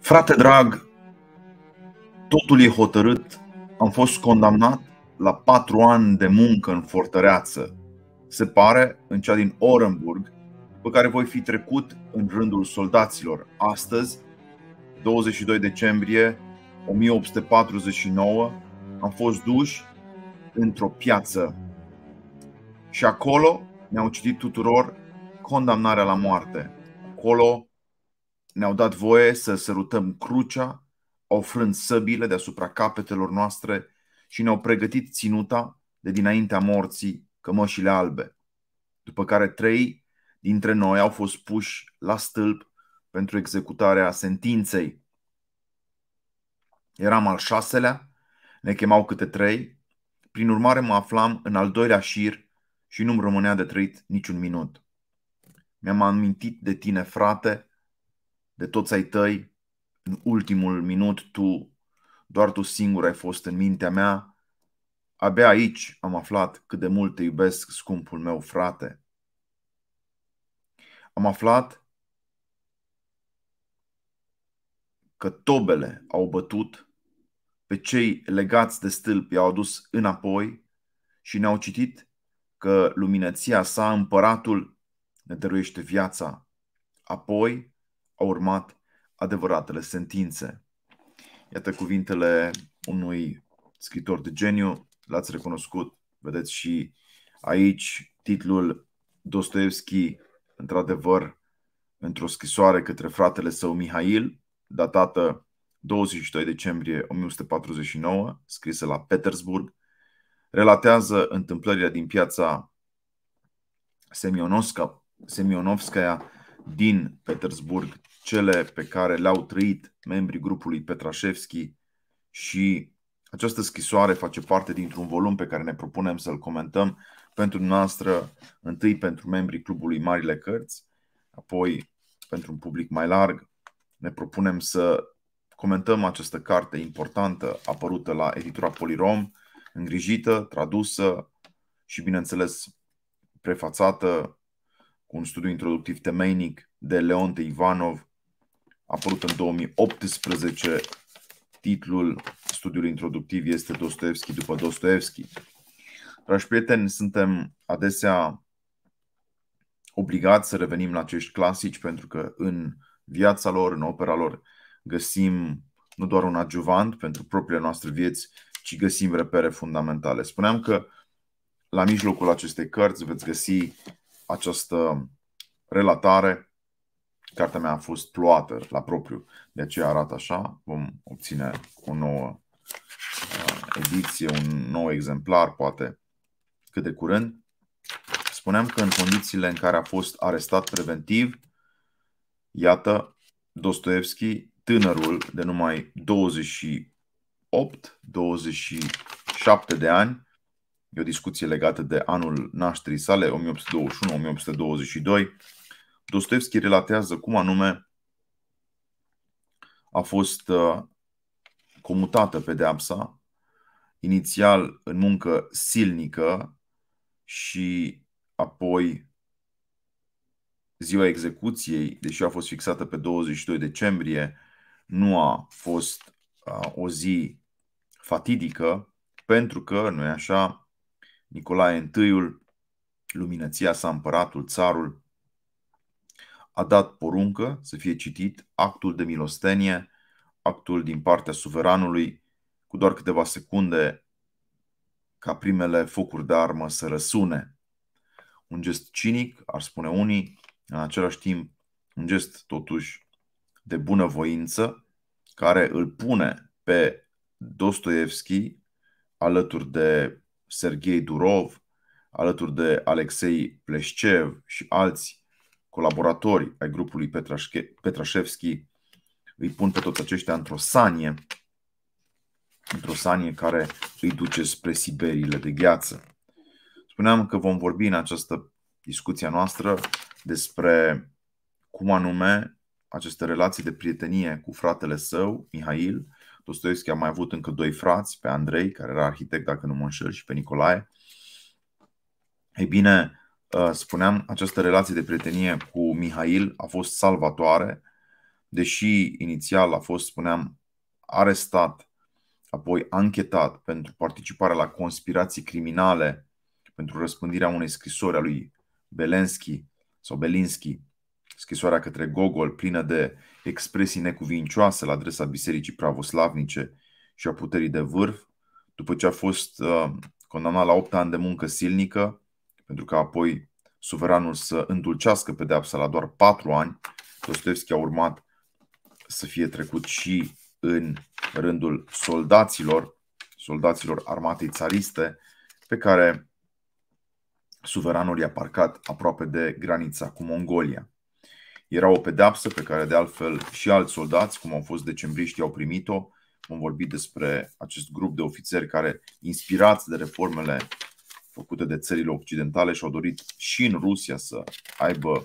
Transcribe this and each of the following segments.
Frate drag, totul e hotărât. Am fost condamnat la patru ani de muncă în fortăreață. Se pare în cea din Orenburg, pe care voi fi trecut în rândul soldaților. Astăzi, 22 decembrie 1849 am fost duși într-o piață și acolo ne-au citit tuturor condamnarea la moarte. Acolo ne-au dat voie să sărutăm crucea, ofrând săbile deasupra capetelor noastre și ne-au pregătit ținuta de dinaintea morții, cămășile albe. După care trei dintre noi au fost puși la stâlp pentru executarea sentinței. Eram al șaselea, ne chemau câte trei, prin urmare mă aflam în al doilea șir și nu-mi rămânea de trăit niciun minut. Mi-am amintit de tine, frate, de toți ai tăi, în ultimul minut tu, doar tu singur ai fost în mintea mea. Abia aici am aflat cât de mult te iubesc, scumpul meu frate. Am aflat că tobele au bătut pe cei legați de stâlp i-au adus înapoi și ne-au citit că luminăția sa, împăratul, ne dăruiește viața. Apoi au urmat adevăratele sentințe. Iată cuvintele unui scritor de geniu, l-ați recunoscut, vedeți și aici titlul Dostoevski, într-adevăr, într-o scrisoare către fratele său Mihail, datată 22 decembrie 1149, scrisă la Petersburg, relatează întâmplările din piața Semionovska, Semionovskaya din Petersburg, cele pe care le-au trăit membrii grupului Petrașevski și această scrisoare face parte dintr-un volum pe care ne propunem să-l comentăm pentru noastră, întâi pentru membrii clubului Marile Cărți, apoi pentru un public mai larg. Ne propunem să comentăm această carte importantă apărută la editura Polirom, îngrijită, tradusă și, bineînțeles, prefațată cu un studiu introductiv temeinic de Leonte Ivanov, apărut în 2018. Titlul studiului introductiv este Dostoevski după Dostoevski. Dragi prieteni, suntem adesea obligați să revenim la acești clasici pentru că în viața lor, în opera lor, găsim nu doar un adjuvant pentru propriile noastre vieți, ci găsim repere fundamentale. Spuneam că la mijlocul acestei cărți veți găsi această relatare. Cartea mea a fost pluată la propriu, de aceea arată așa. Vom obține o nouă uh, ediție, un nou exemplar, poate cât de curând. Spuneam că în condițiile în care a fost arestat preventiv, iată, Dostoevski tânărul de numai 28-27 de ani, e o discuție legată de anul nașterii sale, 1821-1822, Dostoevski relatează cum anume a fost uh, comutată pedeapsa, inițial în muncă silnică și apoi ziua execuției, deși a fost fixată pe 22 decembrie, nu a fost o zi fatidică, pentru că, nu așa, Nicolae I, luminăția sa, împăratul, țarul, a dat poruncă să fie citit actul de milostenie, actul din partea suveranului, cu doar câteva secunde ca primele focuri de armă să răsune. Un gest cinic, ar spune unii, în același timp un gest totuși de bunăvoință care îl pune pe Dostoevski alături de Sergei Durov, alături de Alexei Pleșcev și alți colaboratori ai grupului Petrașevski, îi pun pe toți aceștia într-o sanie, într-o sanie care îi duce spre Siberiile de gheață. Spuneam că vom vorbi în această discuția noastră despre cum anume aceste relații de prietenie cu fratele său, Mihail. Dostoevski a mai avut încă doi frați, pe Andrei, care era arhitect, dacă nu mă înșel, și pe Nicolae. Ei bine, uh, spuneam, această relație de prietenie cu Mihail a fost salvatoare, deși inițial a fost, spuneam, arestat, apoi anchetat pentru participarea la conspirații criminale pentru răspândirea unei scrisori a lui Belenski sau Belinski scrisoarea către Gogol, plină de expresii necuvincioase la adresa bisericii pravoslavnice și a puterii de vârf, după ce a fost uh, condamnat la 8 ani de muncă silnică, pentru că apoi suveranul să îndulcească pedeapsa la doar 4 ani, Dostoevski a urmat să fie trecut și în rândul soldaților, soldaților armatei țariste, pe care suveranul i-a parcat aproape de granița cu Mongolia. Era o pedapsă pe care de altfel și alți soldați, cum au fost decembriști au primit-o. Vom vorbi despre acest grup de ofițeri care, inspirați de reformele făcute de țările occidentale, și-au dorit și în Rusia să aibă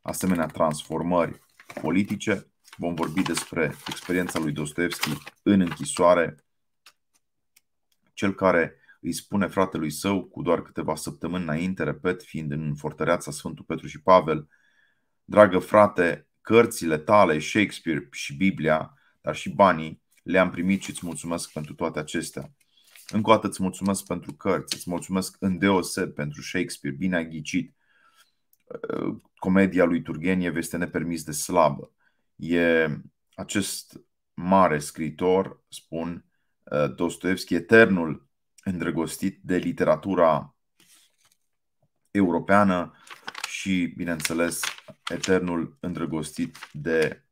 asemenea transformări politice. Vom vorbi despre experiența lui Dostoevski în închisoare, cel care îi spune fratelui său, cu doar câteva săptămâni înainte, repet, fiind în fortăreața Sfântul Petru și Pavel, Dragă frate, cărțile tale, Shakespeare și Biblia, dar și banii, le-am primit și îți mulțumesc pentru toate acestea. Încă o dată îți mulțumesc pentru cărți, îți mulțumesc îndeoseb pentru Shakespeare, bine ai ghicit. Uh, comedia lui Turgenie este nepermis de slabă. E acest mare scritor, spun uh, Dostoevski, eternul îndrăgostit de literatura europeană și, bineînțeles, eternul îndrăgostit de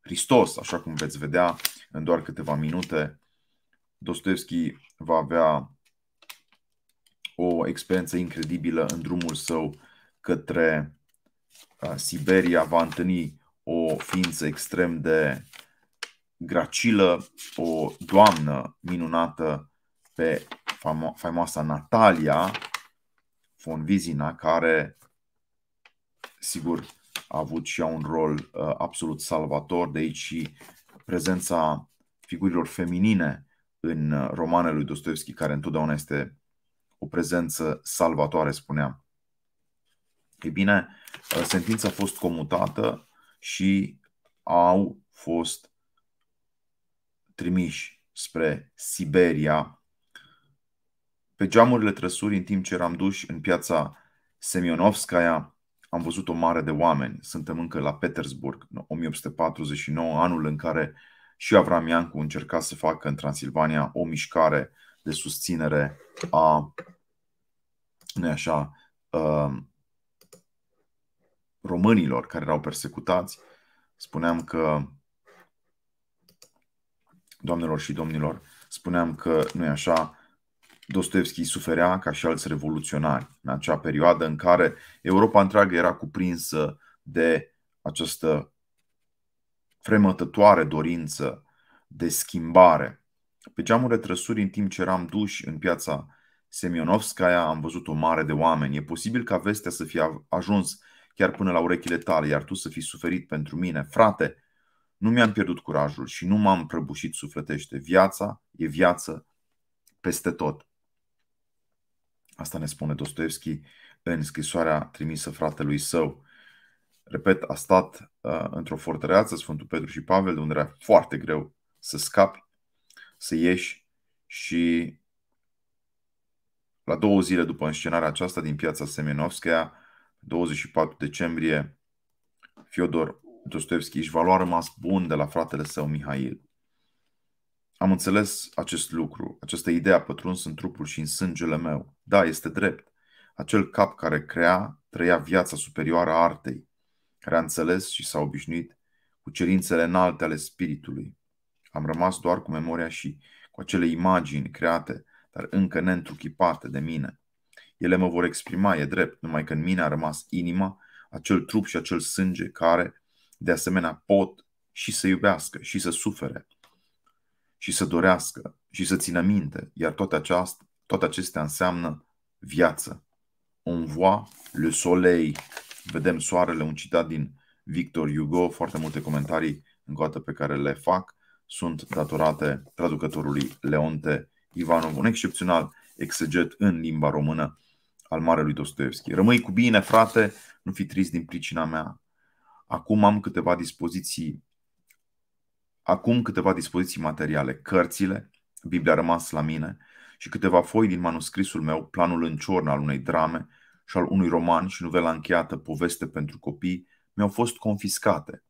Hristos, așa cum veți vedea în doar câteva minute. Dostoevski va avea o experiență incredibilă în drumul său către uh, Siberia, va întâlni o ființă extrem de gracilă, o doamnă minunată pe faimoasa Natalia von Vizina, care sigur, a avut și ea un rol uh, absolut salvator, de aici și prezența figurilor feminine în uh, romanele lui Dostoevski, care întotdeauna este o prezență salvatoare, spuneam. Ei bine, uh, sentința a fost comutată și au fost trimiși spre Siberia. Pe geamurile trăsuri, în timp ce eram duși în piața Semionovskaya, am văzut o mare de oameni. Suntem încă la Petersburg, 1849, anul în care și Avram Iancu încerca să facă în Transilvania o mișcare de susținere a nu așa, uh, românilor care erau persecutați. Spuneam că, doamnelor și domnilor, spuneam că, nu e așa, Dostoevski suferea ca și alți revoluționari în acea perioadă în care Europa întreagă era cuprinsă de această fremătătoare dorință de schimbare. Pe geamul retrăsuri, în timp ce eram duși în piața Semionovskaya, am văzut o mare de oameni. E posibil ca vestea să fie ajuns chiar până la urechile tale, iar tu să fi suferit pentru mine. Frate, nu mi-am pierdut curajul și nu m-am prăbușit sufletește. Viața e viață peste tot. Asta ne spune Dostoevski în scrisoarea trimisă fratelui său. Repet, a stat uh, într-o fortăreață, Sfântul Petru și Pavel, de unde era foarte greu să scapi, să ieși și la două zile după înscenarea aceasta din piața Semenovskaya, 24 decembrie, Fiodor Dostoevski își va lua rămas bun de la fratele său Mihail. Am înțeles acest lucru, această idee a pătruns în trupul și în sângele meu. Da, este drept. Acel cap care crea, trăia viața superioară a artei, care a înțeles și s-a obișnuit cu cerințele înalte ale spiritului. Am rămas doar cu memoria și cu acele imagini create, dar încă neîntruchipate de mine. Ele mă vor exprima, e drept, numai că în mine a rămas inima, acel trup și acel sânge care, de asemenea, pot și să iubească, și să sufere, și să dorească, și să țină minte, iar toate aceasta, toate acestea înseamnă viață. On voit le soleil. Vedem soarele, un citat din Victor Hugo, foarte multe comentarii încă o dată pe care le fac sunt datorate traducătorului Leonte Ivanov, un excepțional exeget în limba română al marelui Dostoevski. Rămâi cu bine, frate, nu fi trist din pricina mea. Acum am câteva dispoziții acum câteva dispoziții materiale, cărțile, Biblia a rămas la mine, și câteva foi din manuscrisul meu, planul în ciorn al unei drame și al unui roman și nuvela încheiată, poveste pentru copii, mi-au fost confiscate.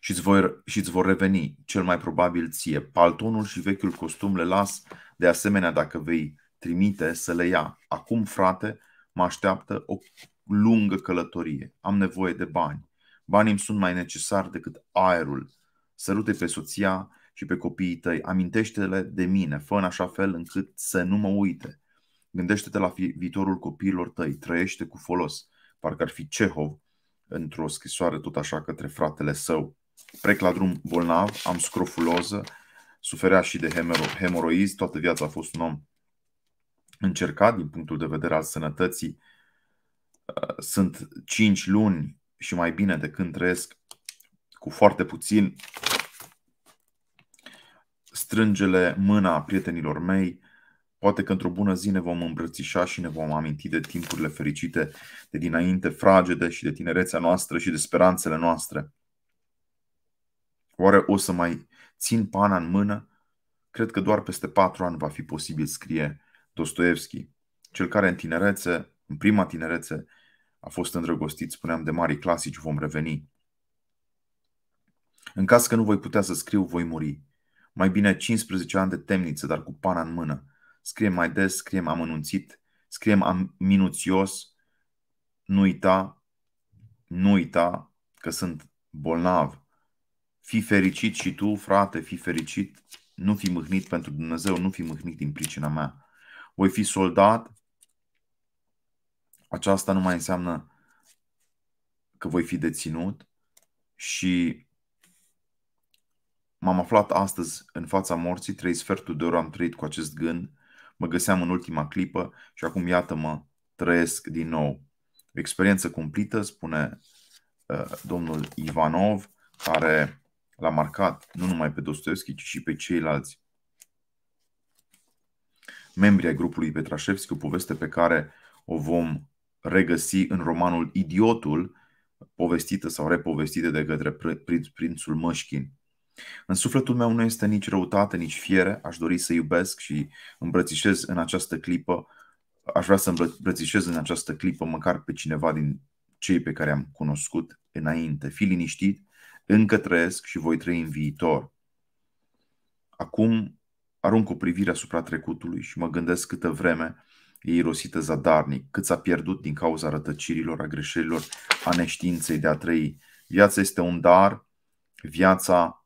Și și îți vor reveni, cel mai probabil ție. Paltonul și vechiul costum le las, de asemenea, dacă vei trimite să le ia. Acum, frate, mă așteaptă o lungă călătorie. Am nevoie de bani. Banii îmi sunt mai necesari decât aerul. Sărute pe soția și pe copiii tăi. Amintește-le de mine, fă în așa fel încât să nu mă uite. Gândește-te la viitorul copiilor tăi, trăiește cu folos. Parcă ar fi Cehov într-o scrisoare tot așa către fratele său. Prec la drum bolnav, am scrofuloză, suferea și de hemero- hemoroizi, toată viața a fost un om încercat din punctul de vedere al sănătății. Uh, sunt 5 luni și mai bine de când trăiesc cu foarte puțin strângele mâna prietenilor mei. Poate că într-o bună zi ne vom îmbrățișa și ne vom aminti de timpurile fericite de dinainte, fragede și de tinerețea noastră și de speranțele noastre. Oare o să mai țin pana în mână? Cred că doar peste patru ani va fi posibil, scrie Dostoevski, cel care în tinerețe, în prima tinerețe, a fost îndrăgostit, spuneam, de mari clasici, vom reveni. În caz că nu voi putea să scriu, voi muri mai bine 15 ani de temniță, dar cu pana în mână. Scriem mai des, scriem amănunțit, scriem am minuțios, nu uita, nu uita că sunt bolnav. Fii fericit și tu, frate, fi fericit, nu fi mâhnit pentru Dumnezeu, nu fi mâhnit din pricina mea. Voi fi soldat, aceasta nu mai înseamnă că voi fi deținut și M-am aflat astăzi în fața morții, trei sferturi de oră am trăit cu acest gând, mă găseam în ultima clipă și acum iată-mă, trăiesc din nou. experiență cumplită, spune uh, domnul Ivanov, care l-a marcat nu numai pe Dostoevski, ci și pe ceilalți membri ai grupului Petrașevski, o poveste pe care o vom regăsi în romanul Idiotul, povestită sau repovestită de către prințul Mășchin. În sufletul meu nu este nici răutate, nici fiere. Aș dori să iubesc și îmbrățișez în această clipă, aș vrea să îmbrățișez în această clipă măcar pe cineva din cei pe care am cunoscut înainte. Fii liniștit, încă trăiesc și voi trăi în viitor. Acum arunc o privire asupra trecutului și mă gândesc câtă vreme e irosită zadarnic, cât s-a pierdut din cauza rătăcirilor, a greșelilor, a neștiinței de a trăi. Viața este un dar, viața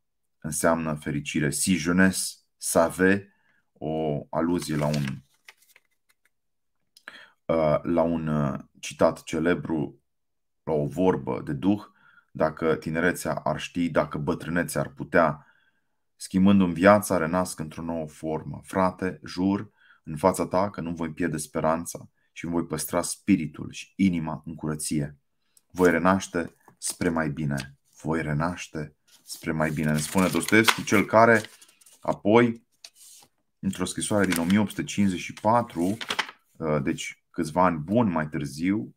înseamnă fericire. Si jeunesse save, o aluzie la un, uh, la un uh, citat celebru, la o vorbă de duh, dacă tinerețea ar ști, dacă bătrânețea ar putea, schimbând mi viața, renasc într-o nouă formă. Frate, jur în fața ta că nu voi pierde speranța și îmi voi păstra spiritul și inima în curăție. Voi renaște spre mai bine. Voi renaște spre mai bine. Ne spune Dostoevski, cel care apoi, într-o scrisoare din 1854, uh, deci câțiva ani buni mai târziu,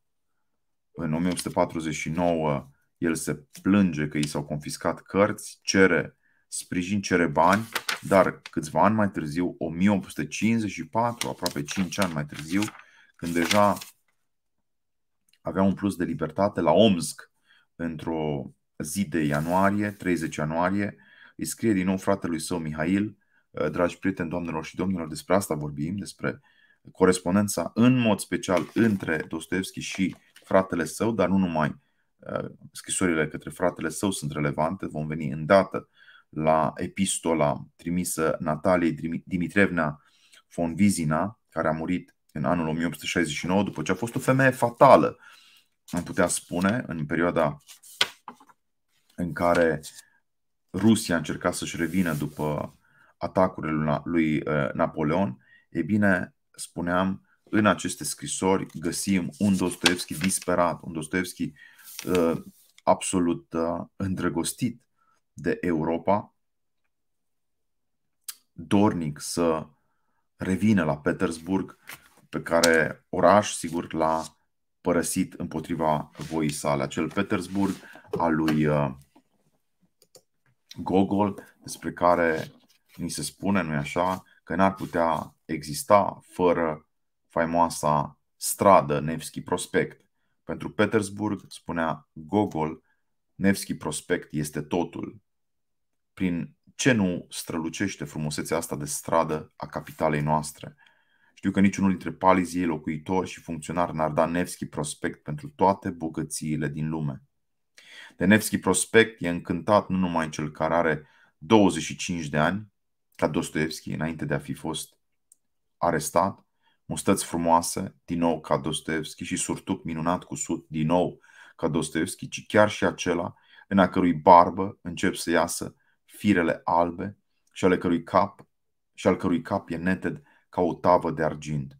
în 1849, el se plânge că i s-au confiscat cărți, cere sprijin, cere bani, dar câțiva ani mai târziu, 1854, aproape 5 ani mai târziu, când deja avea un plus de libertate la Omsk, într-o zi de ianuarie, 30 ianuarie, îi scrie din nou fratelui său Mihail, ă, dragi prieteni, doamnelor și domnilor, despre asta vorbim, despre corespondența în mod special între Dostoevski și fratele său, dar nu numai ă, scrisorile către fratele său sunt relevante, vom veni îndată la epistola trimisă Nataliei Dimitrevna von Vizina, care a murit în anul 1869, după ce a fost o femeie fatală, am putea spune, în perioada în care Rusia încerca să-și revină după atacurile lui uh, Napoleon, e bine, spuneam, în aceste scrisori găsim un Dostoevski disperat, un Dostoevski uh, absolut uh, îndrăgostit de Europa, dornic să revină la Petersburg, pe care oraș, sigur, l-a părăsit împotriva voii sale. Acel Petersburg al lui uh, Gogol, despre care ni se spune, nu-i așa, că n-ar putea exista fără faimoasa stradă Nevski Prospect. Pentru Petersburg, spunea Gogol, Nevski Prospect este totul. Prin ce nu strălucește frumusețea asta de stradă a capitalei noastre? Știu că niciunul dintre palizii locuitori și funcționari n-ar da Nevski Prospect pentru toate bogățiile din lume. De Nevski Prospect e încântat nu numai cel care are 25 de ani, ca Dostoevski, înainte de a fi fost arestat, mustăți frumoase, din nou ca Dostoevski, și surtuc minunat cu sud, din nou ca Dostoevski, ci chiar și acela în a cărui barbă încep să iasă firele albe și, ale cărui cap, și al cărui cap e neted ca o tavă de argint.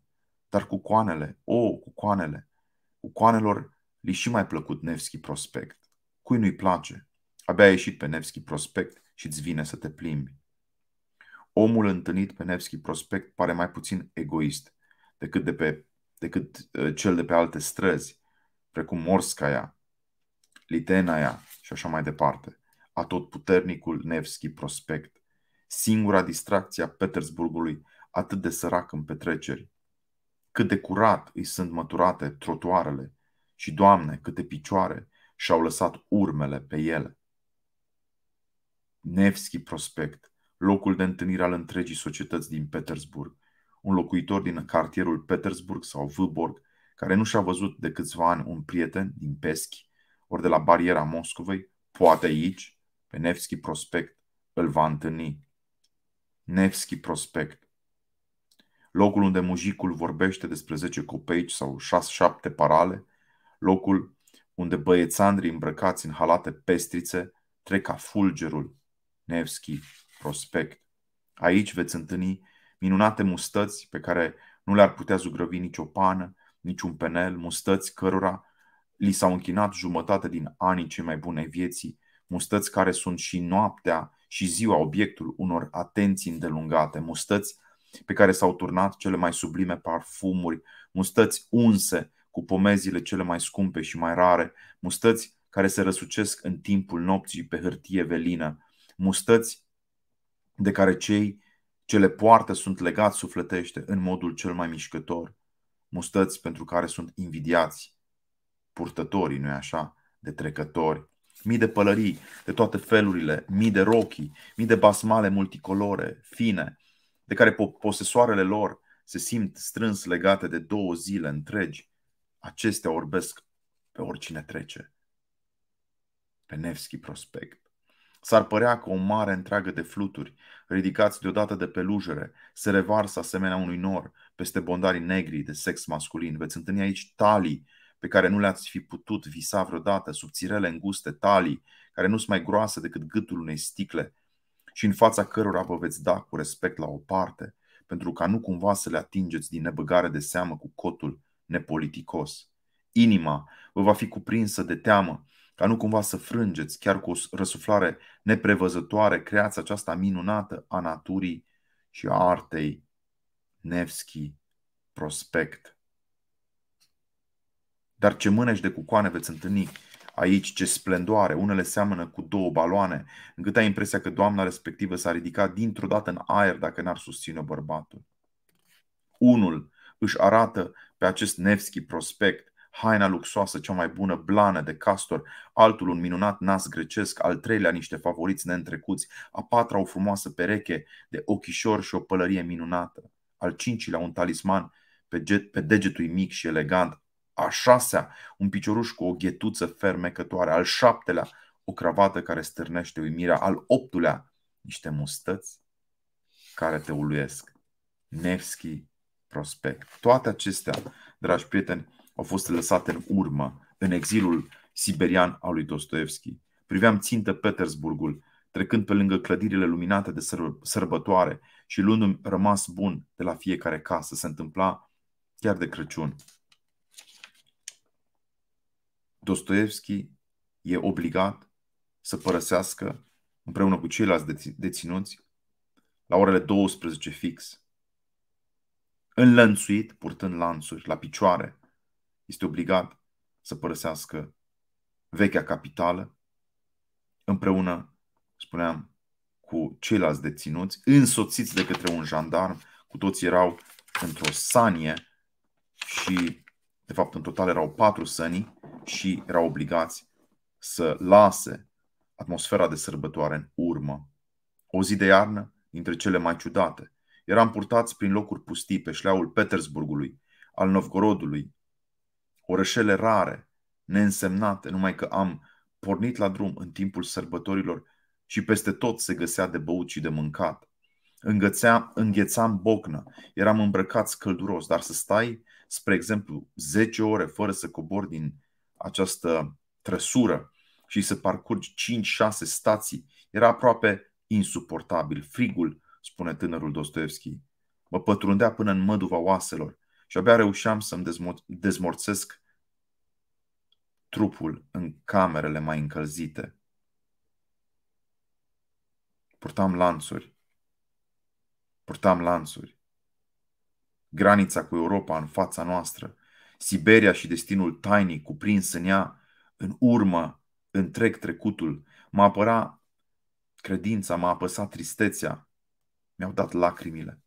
Dar cu coanele, o, oh, cu coanele, cu coanelor li și mai plăcut Nevski Prospect. Cui nu-i place? Abia ai ieșit pe Nevski Prospect și îți vine să te plimbi. Omul întâlnit pe Nevski Prospect pare mai puțin egoist decât, de pe, decât ă, cel de pe alte străzi, precum Morskaya, Litenaia și așa mai departe. A tot puternicul Nevski Prospect, singura distracție a Petersburgului atât de sărac în petreceri. Cât de curat îi sunt măturate trotuarele și, Doamne, câte picioare și au lăsat urmele pe ele. Nevski Prospect, locul de întâlnire al întregii societăți din Petersburg. Un locuitor din cartierul Petersburg sau Vâborg, care nu și-a văzut de câțiva ani un prieten din Peschi, ori de la bariera Moscovei, poate aici, pe Nevski Prospect, îl va întâlni. Nevski Prospect. Locul unde mujicul vorbește despre 10 copeici sau 6-7 parale, locul unde băiețandrii îmbrăcați în halate pestrițe trec ca fulgerul Nevski Prospect. Aici veți întâlni minunate mustăți pe care nu le-ar putea zugrăvi nicio pană, niciun penel, mustăți cărora li s-au închinat jumătate din anii cei mai bune vieții, mustăți care sunt și noaptea și ziua obiectul unor atenții îndelungate, mustăți pe care s-au turnat cele mai sublime parfumuri, mustăți unse cu pomezile cele mai scumpe și mai rare, mustăți care se răsucesc în timpul nopții pe hârtie velină, mustăți de care cei ce le poartă sunt legați sufletește în modul cel mai mișcător, mustăți pentru care sunt invidiați purtătorii, nu-i așa, de trecători, mii de pălării de toate felurile, mii de rochii, mii de basmale multicolore, fine, de care posesoarele lor se simt strâns legate de două zile întregi, Acestea orbesc pe oricine trece. Pe Nevski Prospect. S-ar părea că o mare întreagă de fluturi, ridicați deodată de pelujere, se revarsă asemenea unui nor peste bondarii negri de sex masculin. Veți întâlni aici talii pe care nu le-ați fi putut visa vreodată, subțirele înguste, talii, care nu sunt mai groase decât gâtul unei sticle și în fața cărora vă veți da cu respect la o parte, pentru ca nu cumva să le atingeți din nebăgare de seamă cu cotul nepoliticos. Inima vă va fi cuprinsă de teamă, ca nu cumva să frângeți, chiar cu o răsuflare neprevăzătoare, creați aceasta minunată a naturii și a artei. Nevski, prospect. Dar ce mânești de cucoane veți întâlni aici, ce splendoare! Unele seamănă cu două baloane, încât ai impresia că doamna respectivă s-a ridicat dintr-o dată în aer dacă n-ar susține bărbatul. Unul își arată pe acest Nevski prospect, haina luxoasă, cea mai bună, blană de castor, altul un minunat nas grecesc, al treilea niște favoriți neîntrecuți, a patra o frumoasă pereche de ochișor și o pălărie minunată, al cincilea un talisman pe, get, pe degetul mic și elegant, a șasea un picioruș cu o ghetuță fermecătoare, al șaptelea o cravată care stârnește uimirea, al optulea niște mustăți care te uluiesc. Nevski prospect. Toate acestea, dragi prieteni, au fost lăsate în urmă, în exilul siberian al lui Dostoevski. Priveam țintă Petersburgul, trecând pe lângă clădirile luminate de sărbătoare și luându-mi rămas bun de la fiecare casă. Se întâmpla chiar de Crăciun. Dostoevski e obligat să părăsească împreună cu ceilalți deținuți la orele 12 fix înlănțuit, purtând lanțuri la picioare, este obligat să părăsească vechea capitală, împreună, spuneam, cu ceilalți deținuți, însoțiți de către un jandarm, cu toți erau într-o sanie și, de fapt, în total erau patru sănii și erau obligați să lase atmosfera de sărbătoare în urmă. O zi de iarnă dintre cele mai ciudate – Eram purtați prin locuri pustii, pe șleaul Petersburgului, al Novgorodului, orășele rare, neînsemnate, numai că am pornit la drum în timpul sărbătorilor și peste tot se găsea de băut și de mâncat. Îngățeam, înghețam bocna, eram îmbrăcați călduros, dar să stai, spre exemplu, 10 ore fără să cobori din această trăsură și să parcurgi 5-6 stații, era aproape insuportabil. Frigul spune tânărul Dostoevski. Mă pătrundea până în măduva oaselor și abia reușeam să-mi dezmo- dezmorțesc trupul în camerele mai încălzite. Purtam lanțuri. Purtam lanțuri. Granița cu Europa în fața noastră, Siberia și destinul tainic cuprins în ea, în urmă, întreg trecutul, mă apăra credința, mă apăsa tristețea, mi-au dat lacrimile.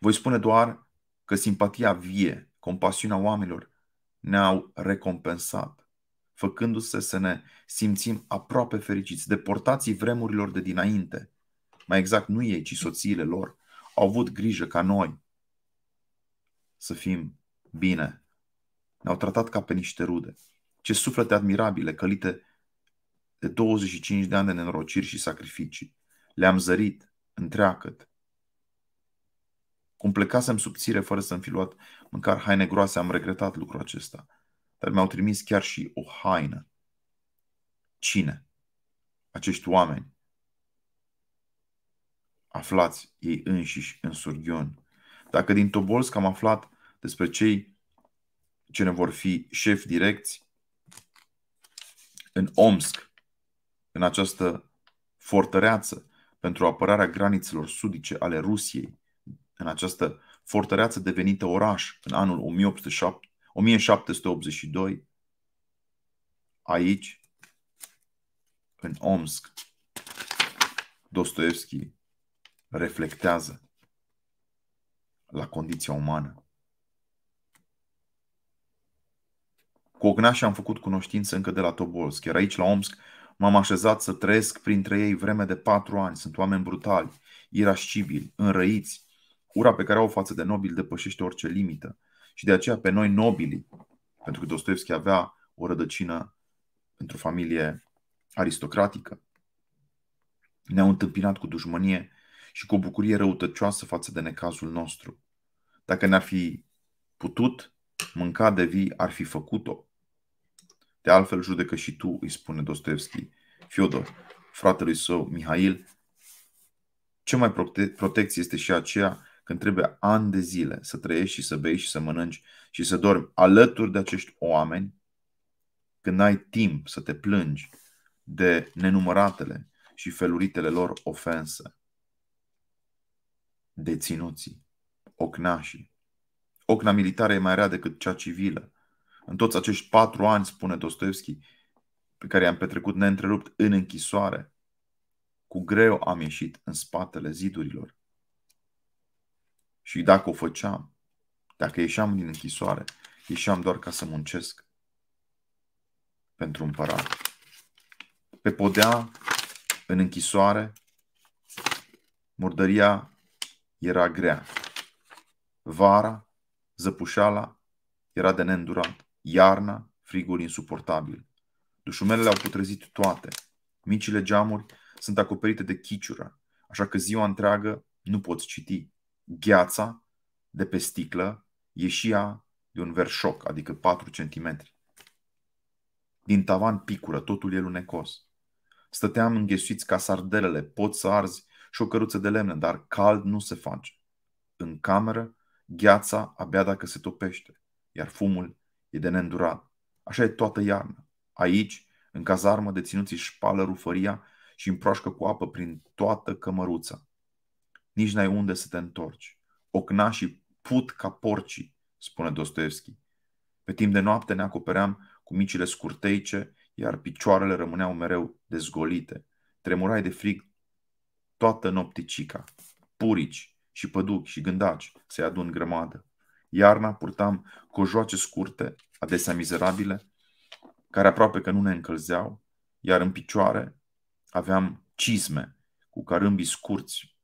Voi spune doar că simpatia vie, compasiunea oamenilor ne-au recompensat, făcându-se să ne simțim aproape fericiți. Deportații vremurilor de dinainte, mai exact nu ei, ci soțiile lor, au avut grijă ca noi să fim bine. Ne-au tratat ca pe niște rude. Ce suflete admirabile, călite de 25 de ani de nenorociri și sacrificii. Le-am zărit, întreagăt. Cum plecasem subțire fără să-mi fi luat măcar haine groase, am regretat lucrul acesta. Dar mi-au trimis chiar și o haină. Cine? Acești oameni. Aflați ei înșiși în surghion. Dacă din Tobolsk am aflat despre cei ce ne vor fi șefi direcți în Omsk, în această fortăreață, pentru apărarea granițelor sudice ale Rusiei, în această fortăreață devenită oraș în anul 1782, aici, în Omsk, Dostoevski reflectează la condiția umană. Cu Ognașa am făcut cunoștință încă de la Tobolsk, iar aici la Omsk M-am așezat să trăiesc printre ei vreme de patru ani. Sunt oameni brutali, irascibili, înrăiți. Ura pe care au față de nobili depășește orice limită. Și de aceea pe noi nobili, pentru că Dostoevski avea o rădăcină într-o familie aristocratică, ne-au întâmpinat cu dușmănie și cu o bucurie răutăcioasă față de necazul nostru. Dacă ne-ar fi putut mânca de vii, ar fi făcut-o. De altfel judecă și tu, îi spune Dostoevski. Fiodor, fratelui său, Mihail, ce mai prote- protecție este și aceea când trebuie ani de zile să trăiești și să bei și să mănânci și să dormi alături de acești oameni, când ai timp să te plângi de nenumăratele și feluritele lor ofense. Deținuții, ocnașii. Ocna militară e mai rea decât cea civilă în toți acești patru ani, spune Dostoevski, pe care i-am petrecut neîntrerupt în închisoare, cu greu am ieșit în spatele zidurilor. Și dacă o făceam, dacă ieșeam din închisoare, ieșeam doar ca să muncesc pentru împărat. Pe podea, în închisoare, murdăria era grea. Vara, zăpușala, era de neîndurat. Iarna, frigul insuportabil. Dușumelele au putrezit toate. Micile geamuri sunt acoperite de chiciură, așa că ziua întreagă nu poți citi. Gheața de pe sticlă ieșia de un verșoc, adică 4 cm. Din tavan picură, totul e lunecos. Stăteam înghesuiți ca sardelele, pot să arzi și o căruță de lemn, dar cald nu se face. În cameră, gheața abia dacă se topește, iar fumul E de neîndurat. Așa e toată iarna. Aici, în cazarmă, deținuții șpală rufăria și împroașcă cu apă prin toată cămăruța. Nici n-ai unde să te întorci. Ocnașii put ca porcii, spune Dostoevski. Pe timp de noapte ne acopeream cu micile scurteice, iar picioarele rămâneau mereu dezgolite. Tremurai de frig toată nopticica. Purici și păduchi și gândaci se adun grămadă. Iarna purtam cojoace scurte, adesea mizerabile, care aproape că nu ne încălzeau, iar în picioare aveam cizme cu carâmbii scurți.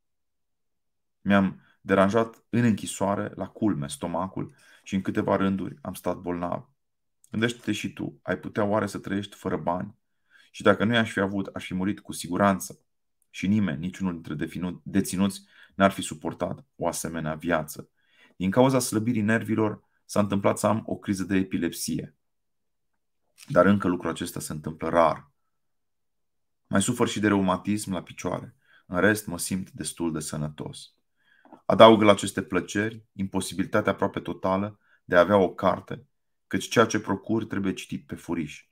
Mi-am deranjat în închisoare, la culme, stomacul și în câteva rânduri am stat bolnav. Gândește-te și tu, ai putea oare să trăiești fără bani? Și dacă nu i-aș fi avut, aș fi murit cu siguranță. Și nimeni, niciunul dintre deținuți, n-ar fi suportat o asemenea viață. Din cauza slăbirii nervilor s-a întâmplat să am o criză de epilepsie. Dar încă lucrul acesta se întâmplă rar. Mai sufăr și de reumatism la picioare. În rest, mă simt destul de sănătos. Adaug la aceste plăceri imposibilitatea aproape totală de a avea o carte, căci ceea ce procur trebuie citit pe furiș.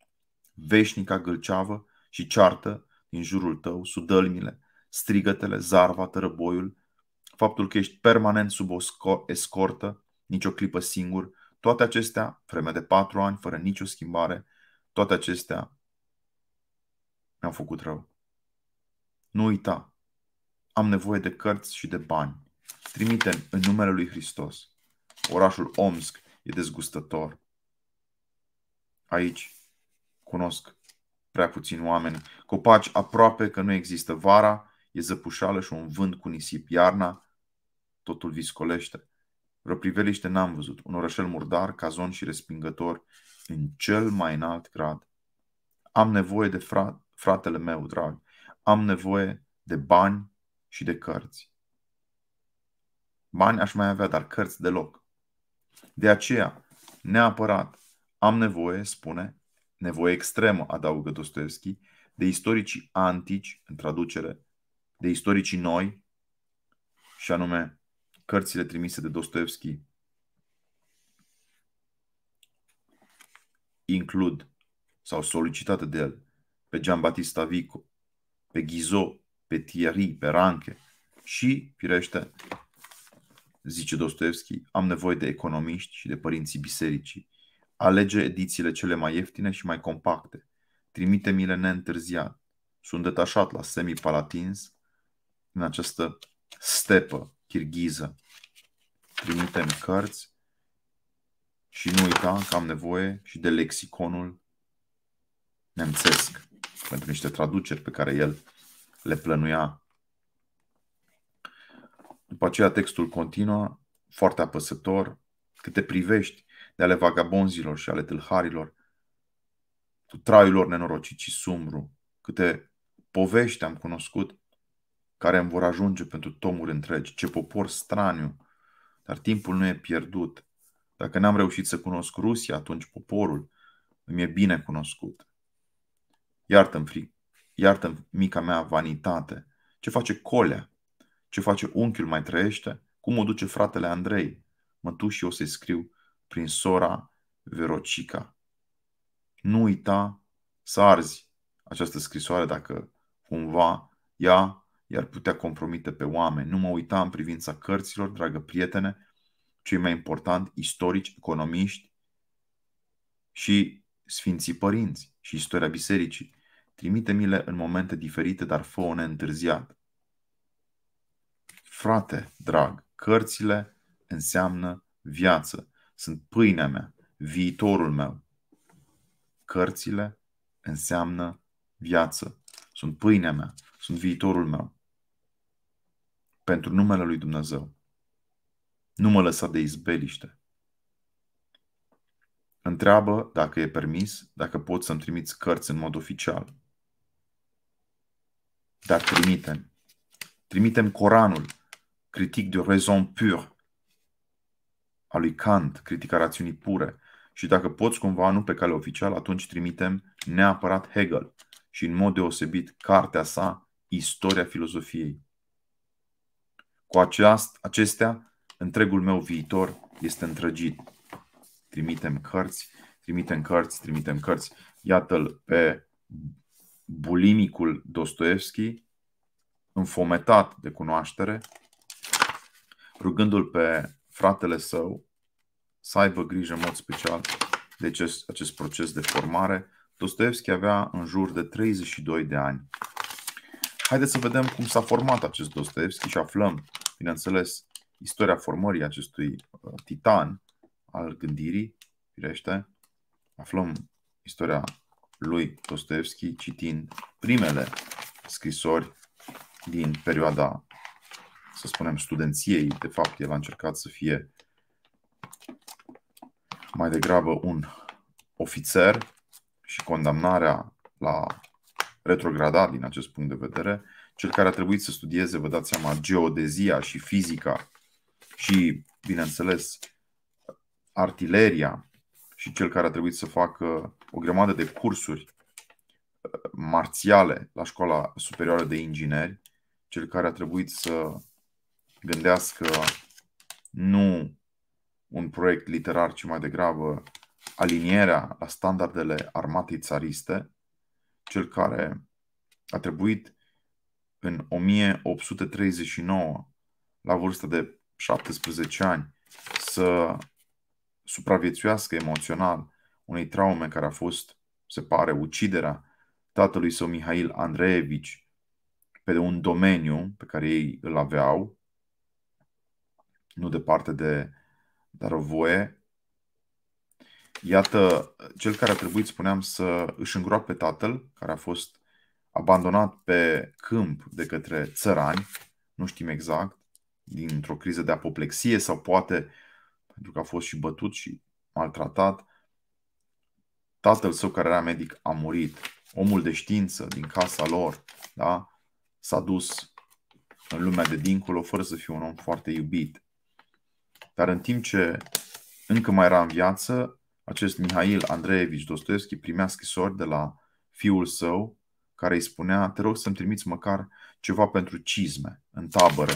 Veșnica gâlceavă și ceartă din jurul tău, sudălmile, strigătele, zarva, tărăboiul, faptul că ești permanent sub o escortă, nicio clipă singur, toate acestea, vreme de patru ani, fără nicio schimbare, toate acestea mi-au făcut rău. Nu uita, am nevoie de cărți și de bani. trimite în numele lui Hristos. Orașul Omsk e dezgustător. Aici cunosc prea puțini oameni. Copaci aproape că nu există vara, e zăpușală și un vânt cu nisip iarna, totul viscolește. priveliște n-am văzut, un orășel murdar, cazon și respingător, în cel mai înalt grad. Am nevoie de fra- fratele meu, drag. Am nevoie de bani și de cărți. Bani aș mai avea, dar cărți deloc. De aceea, neapărat, am nevoie, spune, nevoie extremă, adaugă Dostoevski, de istoricii antici, în traducere, de istoricii noi, și anume cărțile trimise de Dostoevski includ sau solicitate de el pe Giambattista Vico, pe Ghizo, pe Thierry, pe Ranke, și, firește, zice Dostoevski, am nevoie de economiști și de părinții bisericii. Alege edițiile cele mai ieftine și mai compacte. Trimite mi-le neîntârziat. Sunt detașat la semi-palatins în această stepă chirghiză. Trimitem cărți și nu uita că am nevoie și de lexiconul nemțesc pentru niște traduceri pe care el le plănuia. După aceea textul continuă, foarte apăsător, câte privești de ale vagabonzilor și ale tâlharilor, cu traiul lor nenorocit și sumbru, câte povești am cunoscut care îmi vor ajunge pentru tomuri întregi. Ce popor straniu! Dar timpul nu e pierdut. Dacă n-am reușit să cunosc Rusia, atunci poporul îmi e bine cunoscut. Iartă-mi, fric- iartă mica mea vanitate. Ce face Colea? Ce face unchiul mai trăiește? Cum o duce fratele Andrei? Mătușii o să-i scriu prin sora Verocica. Nu uita să arzi această scrisoare dacă cumva ea iar putea compromite pe oameni. Nu mă uita în privința cărților, dragă prietene, cei mai important, istorici, economiști și sfinții părinți și istoria bisericii. Trimite-mi-le în momente diferite, dar fă-o neîntârziat. Frate, drag, cărțile înseamnă viață. Sunt pâinea mea, viitorul meu. Cărțile înseamnă viață. Sunt pâinea mea, sunt viitorul meu. Pentru numele lui Dumnezeu. Nu mă lăsa de izbeliște. Întreabă dacă e permis, dacă pot să-mi trimiți cărți în mod oficial. Dar trimitem. Trimitem Coranul, critic de raison pur, a lui Kant, critica rațiunii pure. Și dacă poți cumva nu pe cale oficială, atunci trimitem neapărat Hegel și în mod deosebit cartea sa istoria filozofiei. Cu aceast, acestea, întregul meu viitor este întregit. Trimitem cărți, trimitem cărți, trimitem cărți. Iată-l pe bulimicul Dostoevski, înfometat de cunoaștere, rugându-l pe fratele său să aibă grijă în mod special de acest, acest proces de formare. Dostoevski avea în jur de 32 de ani Haideți să vedem cum s-a format acest Dostoevski și aflăm, bineînțeles, istoria formării acestui uh, titan al gândirii, firește. Aflăm istoria lui Dostoevski citind primele scrisori din perioada, să spunem, studenției. De fapt, el a încercat să fie mai degrabă un ofițer și condamnarea la retrogradat din acest punct de vedere. Cel care a trebuit să studieze, vă dați seama, geodezia și fizica și, bineînțeles, artileria și cel care a trebuit să facă o grămadă de cursuri uh, marțiale la școala superioară de ingineri, cel care a trebuit să gândească nu un proiect literar, ci mai degrabă alinierea la standardele armatei țariste, cel care a trebuit în 1839, la vârsta de 17 ani, să supraviețuiască emoțional unei traume care a fost, se pare, uciderea tatălui său Mihail Andreevici pe un domeniu pe care ei îl aveau, nu departe de Darovoie, Iată, cel care a trebuit, spuneam, să își îngroape tatăl, care a fost abandonat pe câmp de către țărani, nu știm exact, dintr-o criză de apoplexie sau poate pentru că a fost și bătut și maltratat. Tatăl său, care era medic, a murit. Omul de știință din casa lor da, s-a dus în lumea de dincolo fără să fie un om foarte iubit. Dar în timp ce încă mai era în viață, acest Mihail Andreevici Dostoevski primea scrisori de la fiul său care îi spunea, te rog să-mi trimiți măcar ceva pentru cizme în tabără.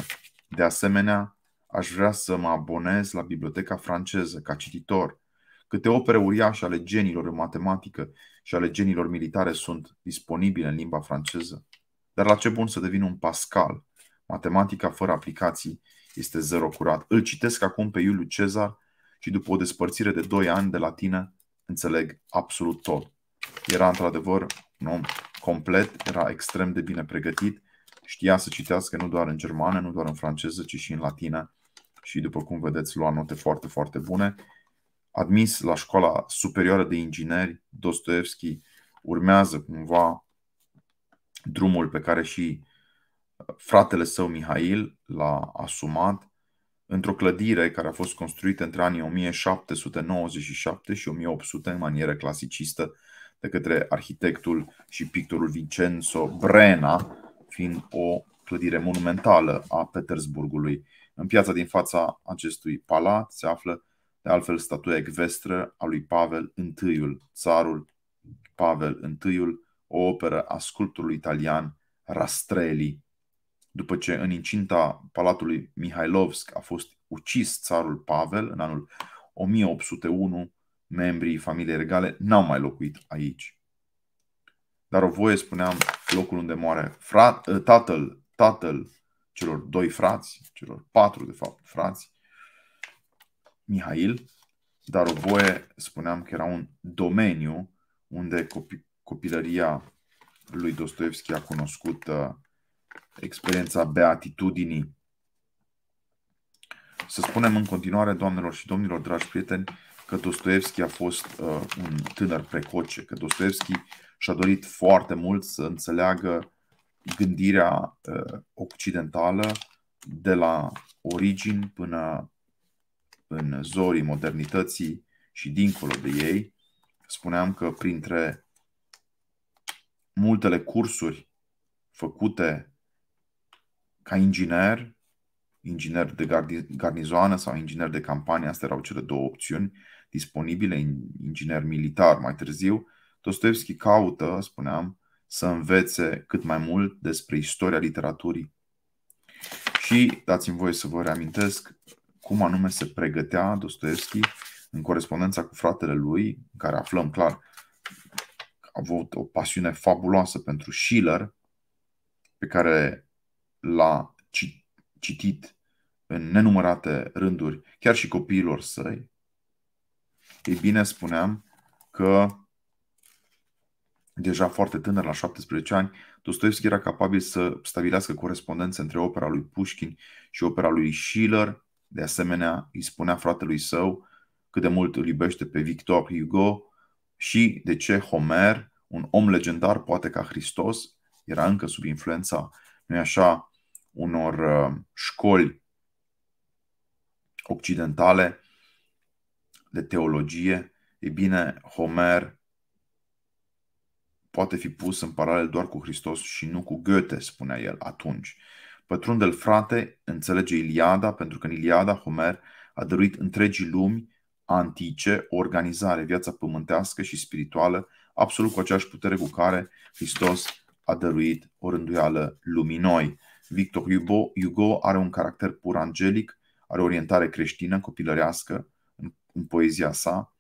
De asemenea, aș vrea să mă abonez la biblioteca franceză ca cititor. Câte opere uriașe ale genilor în matematică și ale genilor militare sunt disponibile în limba franceză. Dar la ce bun să devin un Pascal? Matematica fără aplicații este zero curat. Îl citesc acum pe Iuliu Cezar și după o despărțire de 2 ani de la tine, înțeleg absolut tot. Era într-adevăr un om complet, era extrem de bine pregătit, știa să citească nu doar în germană, nu doar în franceză, ci și în latină și după cum vedeți lua note foarte, foarte bune. Admis la școala superioară de ingineri, Dostoevski urmează cumva drumul pe care și fratele său Mihail l-a asumat într-o clădire care a fost construită între anii 1797 și 1800 în manieră clasicistă de către arhitectul și pictorul Vincenzo Brena, fiind o clădire monumentală a Petersburgului. În piața din fața acestui palat se află de altfel statuia ecvestră a lui Pavel I, țarul Pavel I, o operă a sculptorului italian Rastrelli, după ce în incinta Palatului Mihailovsk a fost ucis țarul Pavel în anul 1801, membrii familiei regale n-au mai locuit aici. Dar o voie, spuneam, locul unde moare frat, ă, tatăl, tatăl celor doi frați, celor patru, de fapt, frați, Mihail, dar o voie, spuneam că era un domeniu unde copilăria lui Dostoevski a cunoscut uh, experiența beatitudinii. Să spunem în continuare, doamnelor și domnilor, dragi prieteni, că Dostoevski a fost uh, un tânăr precoce, că Dostoevski și-a dorit foarte mult să înțeleagă gândirea uh, occidentală de la origini până în zorii modernității și dincolo de ei. Spuneam că printre multele cursuri făcute ca inginer, inginer de garnizoană sau inginer de campanie, astea erau cele două opțiuni disponibile, inginer militar mai târziu, Dostoevski caută, spuneam, să învețe cât mai mult despre istoria literaturii. Și dați-mi voie să vă reamintesc cum anume se pregătea Dostoevski în corespondența cu fratele lui, în care aflăm clar a avut o pasiune fabuloasă pentru Schiller, pe care l-a citit în nenumărate rânduri, chiar și copiilor săi, ei bine, spuneam că deja foarte tânăr, la 17 ani, Dostoevski era capabil să stabilească corespondențe între opera lui Pushkin și opera lui Schiller. De asemenea, îi spunea fratelui său cât de mult îl iubește pe Victor Hugo și de ce Homer, un om legendar, poate ca Hristos, era încă sub influența, nu așa, unor uh, școli occidentale de teologie, e bine, Homer poate fi pus în paralel doar cu Hristos și nu cu Goethe, spunea el atunci. Pătrundel frate înțelege Iliada, pentru că în Iliada Homer a dăruit întregii lumi antice o organizare, viața pământească și spirituală, absolut cu aceeași putere cu care Hristos a dăruit o rânduială lumii noi. Victor Hugo, Hugo are un caracter pur angelic, are orientare creștină, copilărească în, în poezia sa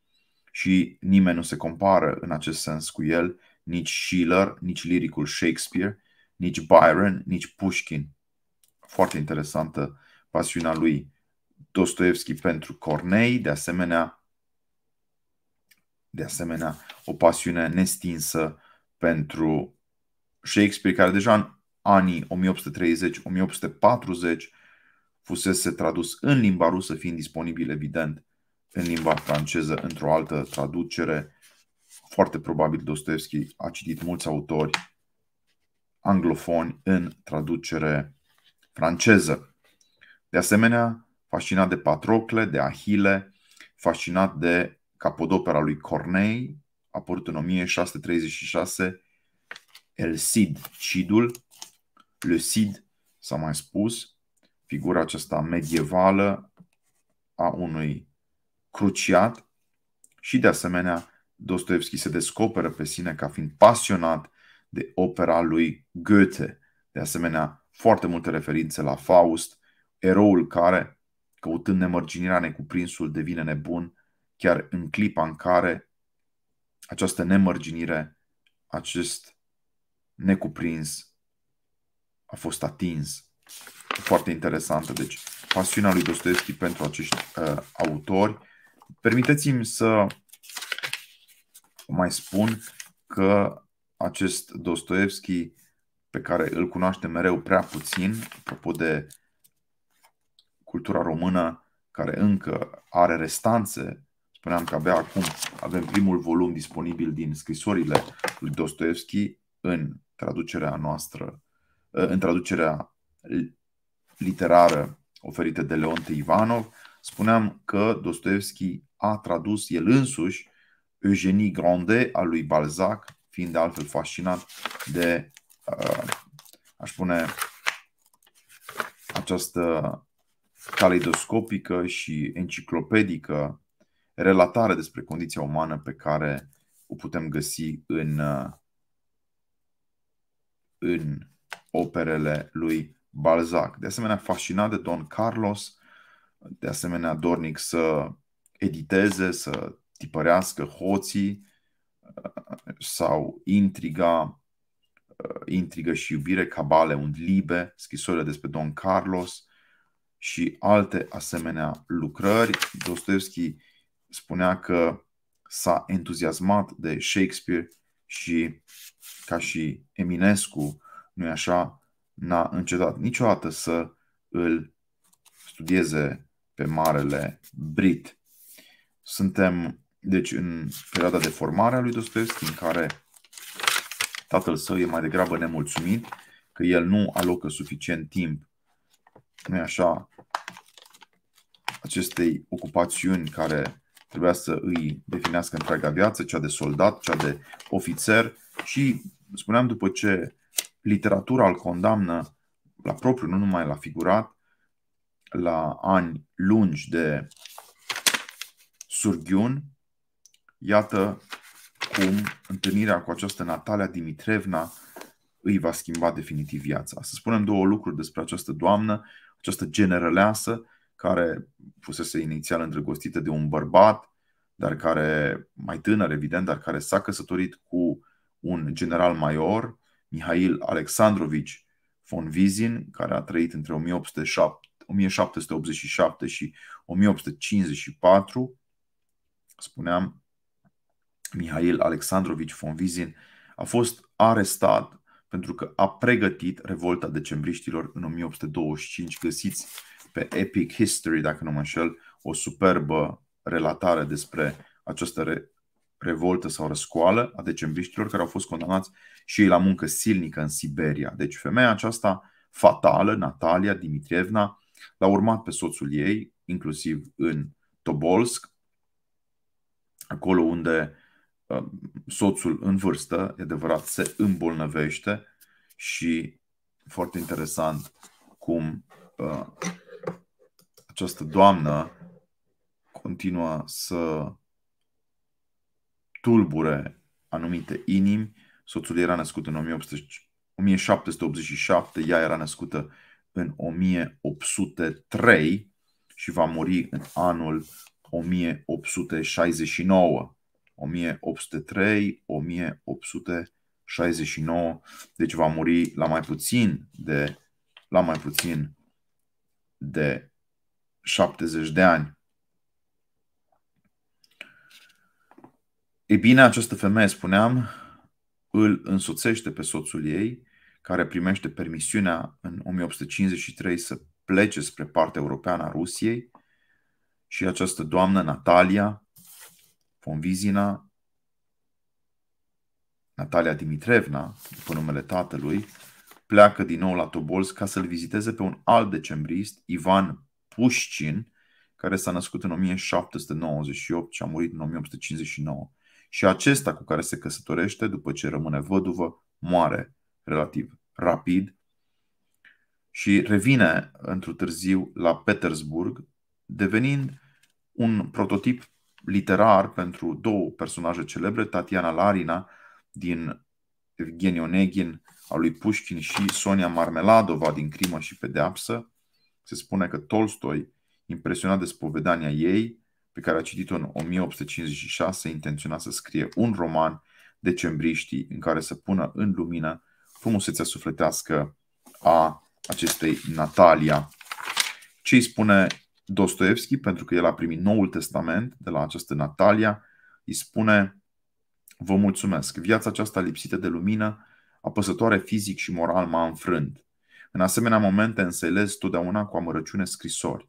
și nimeni nu se compară în acest sens cu el, nici Schiller, nici liricul Shakespeare, nici Byron, nici Pushkin. Foarte interesantă pasiunea lui Dostoevski pentru Cornei, de asemenea, de asemenea o pasiune nestinsă pentru Shakespeare, care deja anii 1830-1840 fusese tradus în limba rusă, fiind disponibil evident în limba franceză într-o altă traducere. Foarte probabil Dostoevski a citit mulți autori anglofoni în traducere franceză. De asemenea, fascinat de Patrocle, de Ahile, fascinat de capodopera lui Cornei, apărut în 1636, El Cid, Cidul, le Cid, s-a mai spus, figura aceasta medievală a unui cruciat și de asemenea Dostoevski se descoperă pe sine ca fiind pasionat de opera lui Goethe. De asemenea, foarte multe referințe la Faust, eroul care, căutând nemărginirea necuprinsul, devine nebun chiar în clipa în care această nemărginire, acest necuprins a fost atins. Foarte interesantă. Deci, pasiunea lui Dostoevski pentru acești uh, autori. Permiteți-mi să mai spun că acest Dostoevski, pe care îl cunoaște mereu prea puțin, apropo de cultura română, care încă are restanțe, spuneam că abia acum avem primul volum disponibil din scrisorile lui Dostoevski în traducerea noastră Uh, în traducerea literară oferită de Leonte Ivanov, spuneam că Dostoevski a tradus el însuși Eugenie Grandet al lui Balzac, fiind de altfel fascinat de, uh, aș spune, această caleidoscopică și enciclopedică relatare despre condiția umană pe care o putem găsi în, uh, în operele lui Balzac. De asemenea, fascinat de Don Carlos, de asemenea dornic să editeze, să tipărească hoții uh, sau intriga, uh, intrigă și iubire, cabale und libe, scrisorile despre Don Carlos și alte asemenea lucrări. Dostoevski spunea că s-a entuziasmat de Shakespeare și ca și Eminescu nu e așa, n-a încetat niciodată să îl studieze pe marele Brit. Suntem, deci, în perioada de formare a lui Dostoevski, în care tatăl său e mai degrabă nemulțumit că el nu alocă suficient timp, nu e așa, acestei ocupațiuni care trebuia să îi definească întreaga viață, cea de soldat, cea de ofițer și, spuneam, după ce literatura îl condamnă la propriu, nu numai la figurat, la ani lungi de surghiun. Iată cum întâlnirea cu această Natalia Dimitrevna îi va schimba definitiv viața. Să spunem două lucruri despre această doamnă, această generăleasă, care fusese inițial îndrăgostită de un bărbat, dar care, mai tânăr evident, dar care s-a căsătorit cu un general major Mihail Alexandrovici von Vizin, care a trăit între 1807, 1787 și 1854, spuneam, Mihail Alexandrovici von Vizin a fost arestat pentru că a pregătit revolta decembriștilor în 1825. Găsiți pe Epic History, dacă nu mă înșel, o superbă relatare despre această revoltă sau răscoală a decembriștilor care au fost condamnați și ei la muncă silnică în Siberia. Deci femeia aceasta fatală, Natalia Dimitrievna, l-a urmat pe soțul ei, inclusiv în Tobolsk, acolo unde uh, soțul în vârstă, e adevărat, se îmbolnăvește și foarte interesant cum uh, această doamnă continuă să tulbure anumite inimi. Soțul era născut în 1787, ea era născută în 1803 și va muri în anul 1869. 1803, 1869, deci va muri la mai puțin de la mai puțin de 70 de ani. E bine, această femeie, spuneam, îl însoțește pe soțul ei, care primește permisiunea în 1853 să plece spre partea europeană a Rusiei și această doamnă, Natalia Vizina, Natalia Dimitrevna, după numele tatălui, pleacă din nou la Tobolsk ca să-l viziteze pe un alt decembrist, Ivan Pușcin, care s-a născut în 1798 și a murit în 1859 și acesta cu care se căsătorește după ce rămâne văduvă moare relativ rapid și revine într un târziu la Petersburg, devenind un prototip literar pentru două personaje celebre, Tatiana Larina din Evgeni Onegin a lui Pușkin și Sonia Marmeladova din Crimă și Pedeapsă. Se spune că Tolstoi, impresionat de spovedania ei, pe care a citit-o în 1856, intenționa să scrie un roman decembriștii în care să pună în lumină frumusețea sufletească a acestei Natalia. Ce îi spune Dostoevski, pentru că el a primit Noul Testament de la această Natalia, îi spune Vă mulțumesc, viața aceasta lipsită de lumină, apăsătoare fizic și moral m-a înfrânt. În asemenea momente înselez totdeauna cu amărăciune scrisori.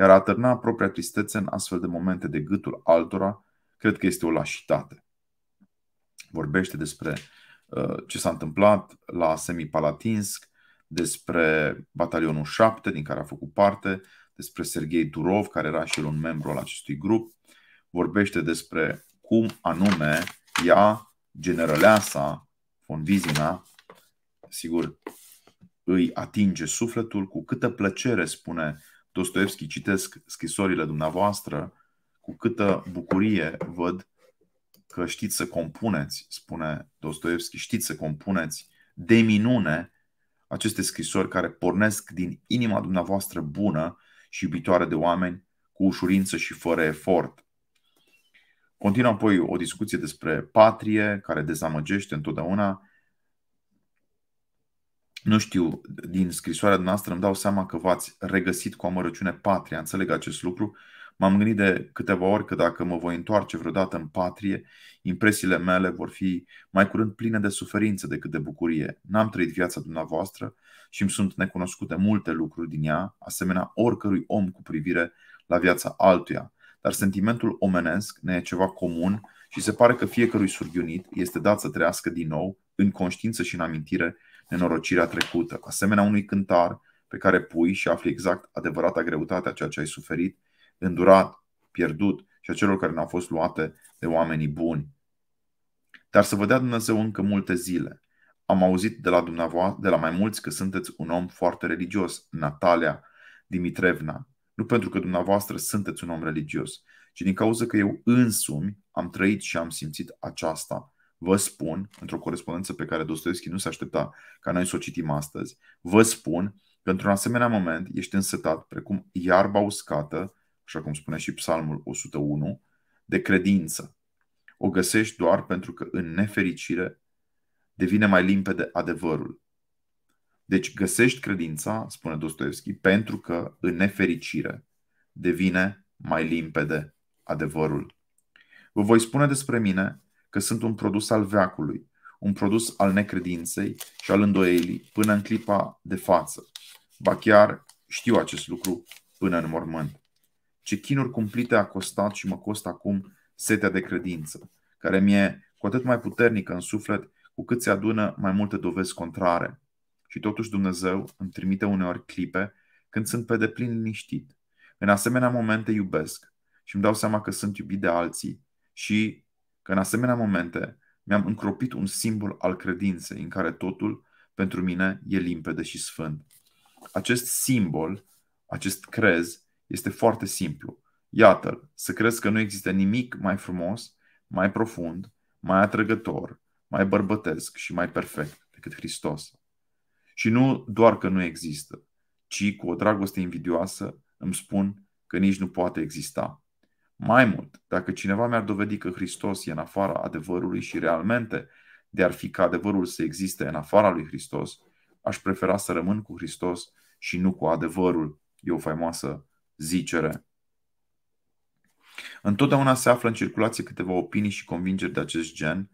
Iar a atârna propria tristețe în astfel de momente de gâtul altora, cred că este o lașitate. Vorbește despre uh, ce s-a întâmplat la Semipalatinsk, despre batalionul 7 din care a făcut parte, despre Sergei Durov, care era și el un membru al acestui grup. Vorbește despre cum anume ea, generaleasa von Vizina, sigur, îi atinge sufletul, cu câtă plăcere, spune Dostoevski, citesc scrisorile dumneavoastră, cu câtă bucurie văd că știți să compuneți, spune Dostoevski, știți să compuneți de minune aceste scrisori care pornesc din inima dumneavoastră bună și iubitoare de oameni cu ușurință și fără efort. Continuăm apoi o discuție despre patrie, care dezamăgește întotdeauna, nu știu, din scrisoarea noastră îmi dau seama că v-ați regăsit cu amărăciune patria, înțeleg acest lucru. M-am gândit de câteva ori că dacă mă voi întoarce vreodată în patrie, impresiile mele vor fi mai curând pline de suferință decât de bucurie. N-am trăit viața dumneavoastră și îmi sunt necunoscute multe lucruri din ea, asemenea oricărui om cu privire la viața altuia. Dar sentimentul omenesc ne e ceva comun și se pare că fiecărui surghiunit este dat să trăiască din nou, în conștiință și în amintire, nenorocirea trecută, asemenea unui cântar pe care pui și afli exact adevărata greutate a ceea ce ai suferit, îndurat, pierdut și a celor care n-au fost luate de oamenii buni. Dar să vă dea Dumnezeu încă multe zile. Am auzit de la dumneavoastră, de la mai mulți că sunteți un om foarte religios, Natalia Dimitrevna. Nu pentru că dumneavoastră sunteți un om religios, ci din cauza că eu însumi am trăit și am simțit aceasta vă spun, într-o corespondență pe care Dostoevski nu se aștepta ca noi să o citim astăzi, vă spun că într-un asemenea moment ești însetat, precum iarba uscată, așa cum spune și Psalmul 101, de credință. O găsești doar pentru că în nefericire devine mai limpede adevărul. Deci găsești credința, spune Dostoevski, pentru că în nefericire devine mai limpede adevărul. Vă voi spune despre mine că sunt un produs al veacului, un produs al necredinței și al îndoielii până în clipa de față. Ba chiar știu acest lucru până în mormânt. Ce chinuri cumplite a costat și mă costă acum setea de credință, care mi-e cu atât mai puternică în suflet cu cât se adună mai multe dovezi contrare. Și totuși Dumnezeu îmi trimite uneori clipe când sunt pe deplin liniștit. În asemenea momente iubesc și îmi dau seama că sunt iubit de alții și că în asemenea momente mi-am încropit un simbol al credinței în care totul pentru mine e limpede și sfânt. Acest simbol, acest crez, este foarte simplu. Iată-l, să crezi că nu există nimic mai frumos, mai profund, mai atrăgător, mai bărbătesc și mai perfect decât Hristos. Și nu doar că nu există, ci cu o dragoste invidioasă îmi spun că nici nu poate exista. Mai mult, dacă cineva mi-ar dovedi că Hristos e în afara adevărului și realmente de ar fi ca adevărul să existe în afara lui Hristos, aș prefera să rămân cu Hristos și nu cu adevărul. E o faimoasă zicere. Întotdeauna se află în circulație câteva opinii și convingeri de acest gen,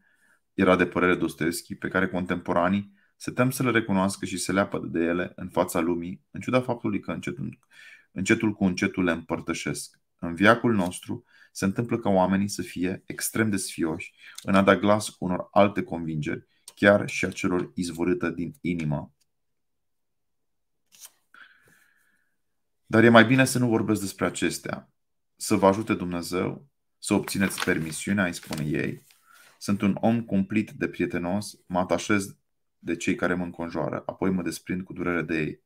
era de părere Dostoevski, pe care contemporanii se tem să le recunoască și se leapă de ele în fața lumii, în ciuda faptului că încetul, încetul cu încetul le împărtășesc în viacul nostru, se întâmplă ca oamenii să fie extrem de sfioși în a da glas unor alte convingeri, chiar și a celor izvorâtă din inimă. Dar e mai bine să nu vorbesc despre acestea. Să vă ajute Dumnezeu să obțineți permisiunea, îi spune ei. Sunt un om cumplit de prietenos, mă atașez de cei care mă înconjoară, apoi mă desprind cu durere de ei.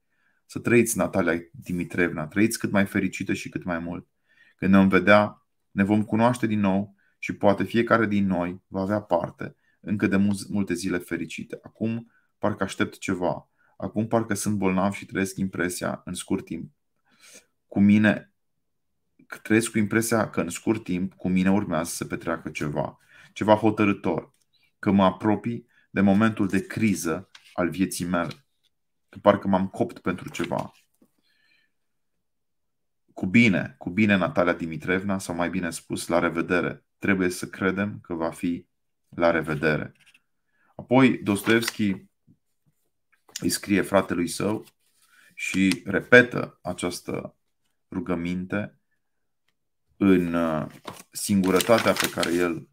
Să trăiți, Natalia Dimitrevna, trăiți cât mai fericită și cât mai mult. Când ne vom vedea, ne vom cunoaște din nou și poate fiecare din noi va avea parte încă de multe zile fericite. Acum parcă aștept ceva. Acum parcă sunt bolnav și trăiesc impresia în scurt timp. Cu mine trăiesc cu impresia că în scurt timp cu mine urmează să petreacă ceva, ceva hotărător, că mă apropii de momentul de criză al vieții mele, că parcă m-am copt pentru ceva, cu bine, cu bine Natalia Dimitrevna, sau mai bine spus, la revedere. Trebuie să credem că va fi la revedere. Apoi Dostoevski îi scrie fratelui său și repetă această rugăminte în uh, singurătatea pe care el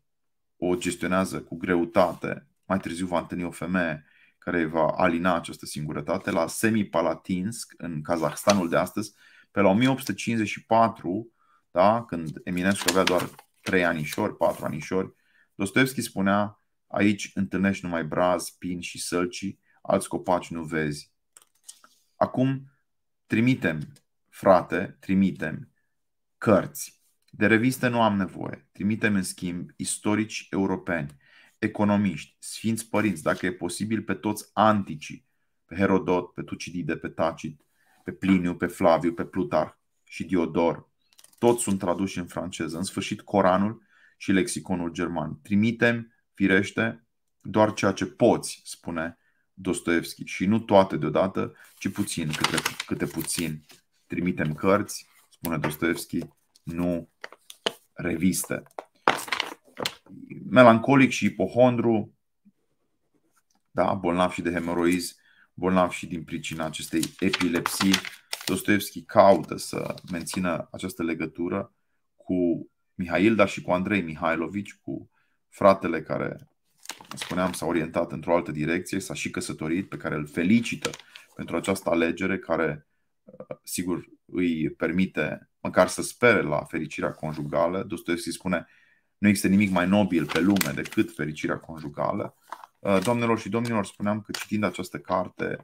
o gestionează cu greutate. Mai târziu va întâlni o femeie care va alina această singurătate la Semipalatinsk, în Kazahstanul de astăzi, pe la 1854, da, când Eminescu avea doar 3 anișori, 4 anișori, Dostoevski spunea, aici întâlnești numai braz, pin și sălci, alți copaci nu vezi. Acum trimitem, frate, trimitem cărți. De reviste nu am nevoie. Trimitem, în schimb, istorici europeni, economiști, sfinți părinți, dacă e posibil, pe toți anticii, pe Herodot, pe Tucidide, pe Tacit, pe Pliniu, pe Flaviu, pe Plutarh și Diodor. Toți sunt traduși în franceză. În sfârșit, Coranul și lexiconul german. Trimitem, firește, doar ceea ce poți, spune Dostoevski. Și nu toate deodată, ci puțin, câte, câte puțin. Trimitem cărți, spune Dostoevski, nu reviste. Melancolic și ipohondru, da, bolnav și de hemoroizi, bolnav și din pricina acestei epilepsii. Dostoevski caută să mențină această legătură cu Mihail, dar și cu Andrei Mihailovici, cu fratele care, spuneam, s-a orientat într-o altă direcție, s-a și căsătorit, pe care îl felicită pentru această alegere care, uh, sigur, îi permite măcar să spere la fericirea conjugală. Dostoevski spune, nu există nimic mai nobil pe lume decât fericirea conjugală. Uh, doamnelor și domnilor, spuneam că citind această carte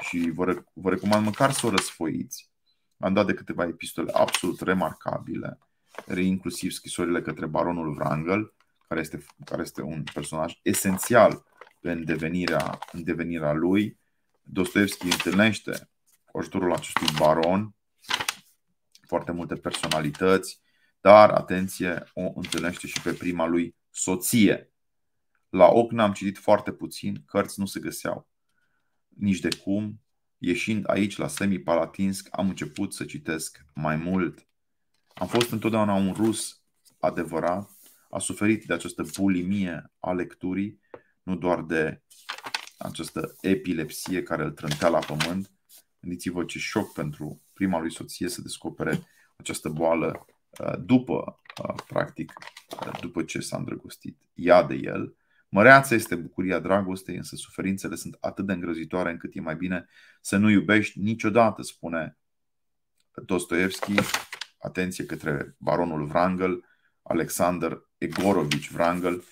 și vă, rec- vă recomand măcar să o răsfoiți, am dat de câteva epistole absolut remarcabile, inclusiv scrisorile către baronul Wrangel, care este, care este un personaj esențial în devenirea, în devenirea lui. Dostoevski întâlnește cu ajutorul acestui baron foarte multe personalități, dar, atenție, o întâlnește și pe prima lui soție, la Ocna am citit foarte puțin, cărți nu se găseau. Nici de cum, ieșind aici la Semipalatinsk, am început să citesc mai mult. Am fost întotdeauna un rus adevărat, a suferit de această bulimie a lecturii, nu doar de această epilepsie care îl trântea la pământ. Gândiți-vă ce șoc pentru prima lui soție să descopere această boală uh, după, uh, practic, uh, după ce s-a îndrăgostit ea de el. Măreață este bucuria dragostei, însă suferințele sunt atât de îngrozitoare încât e mai bine să nu iubești niciodată, spune Dostoevski, atenție către baronul Wrangel, Alexander Egorovici Wrangel.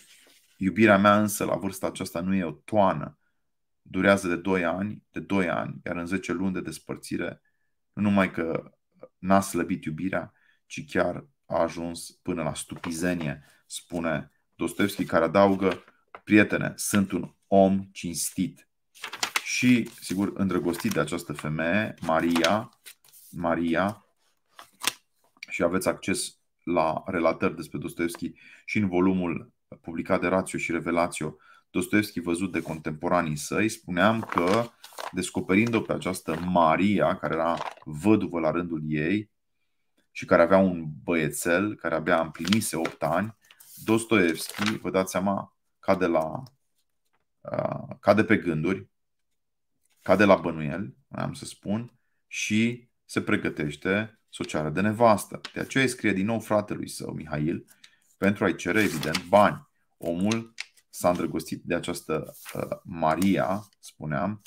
Iubirea mea însă la vârsta aceasta nu e o toană. Durează de 2 ani, de 2 ani, iar în 10 luni de despărțire, nu numai că n-a slăbit iubirea, ci chiar a ajuns până la stupizenie, spune Dostoevski, care adaugă prietene, sunt un om cinstit. Și, sigur, îndrăgostit de această femeie, Maria, Maria, și aveți acces la relatări despre Dostoevski și în volumul publicat de Ratio și Revelațio, Dostoevski văzut de contemporanii săi, spuneam că descoperind-o pe această Maria, care era văduvă la rândul ei și care avea un băiețel care abia împlinise 8 ani, Dostoevski, vă dați seama, cade, la, uh, cade pe gânduri, cade la bănuieli, am să spun, și se pregătește să o ceară de nevastă. De aceea îi scrie din nou fratelui său, Mihail, pentru a-i cere, evident, bani. Omul s-a îndrăgostit de această uh, Maria, spuneam,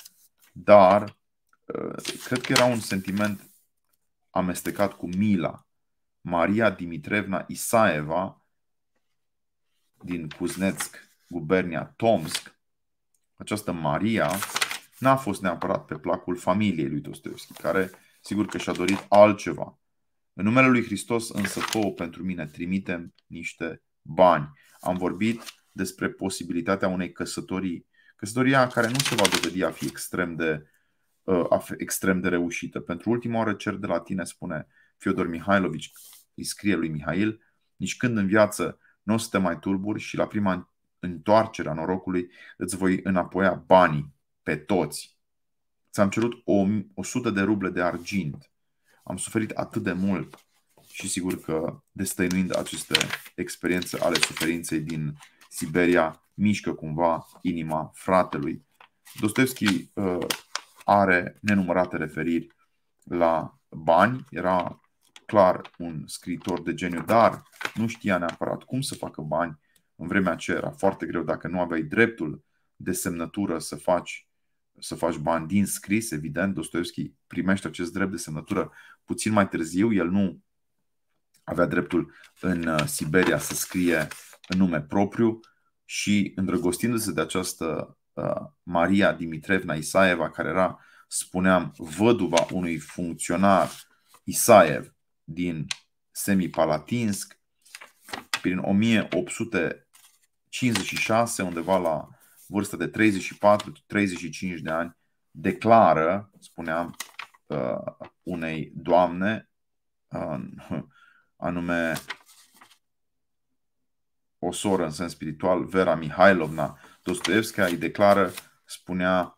dar uh, cred că era un sentiment amestecat cu mila. Maria Dimitrevna Isaeva din Kuznetsk gubernia Tomsk, această Maria n-a fost neapărat pe placul familiei lui Dostoevski, care sigur că și-a dorit altceva. În numele lui Hristos însă fă pentru mine trimitem niște bani. Am vorbit despre posibilitatea unei căsătorii, căsătoria care nu se va dovedi a fi extrem de, uh, a fi extrem de reușită. Pentru ultima oară cer de la tine, spune Fiodor Mihailovici, îi scrie lui Mihail, nici când în viață nu o să te mai tulburi și la prima întoarcerea norocului, îți voi înapoia banii pe toți. Ți-am cerut 100 de ruble de argint. Am suferit atât de mult și sigur că destăinuind aceste experiențe ale suferinței din Siberia, mișcă cumva inima fratelui. Dostoevski uh, are nenumărate referiri la bani, era clar un scriitor de geniu, dar nu știa neapărat cum să facă bani, în vremea aceea era foarte greu dacă nu aveai dreptul de semnătură să faci să faci bani din scris, evident, Dostoevski primește acest drept de semnătură puțin mai târziu, el nu avea dreptul în uh, Siberia să scrie în nume propriu și îndrăgostindu-se de această uh, Maria Dimitrevna Isaeva, care era, spuneam, văduva unui funcționar Isaev din Semipalatinsk, prin 1800 56, undeva la vârsta de 34-35 de ani, declară, spuneam, uh, unei doamne, uh, anume o soră în sens spiritual, Vera Mihailovna Dostoevska, îi declară, spunea,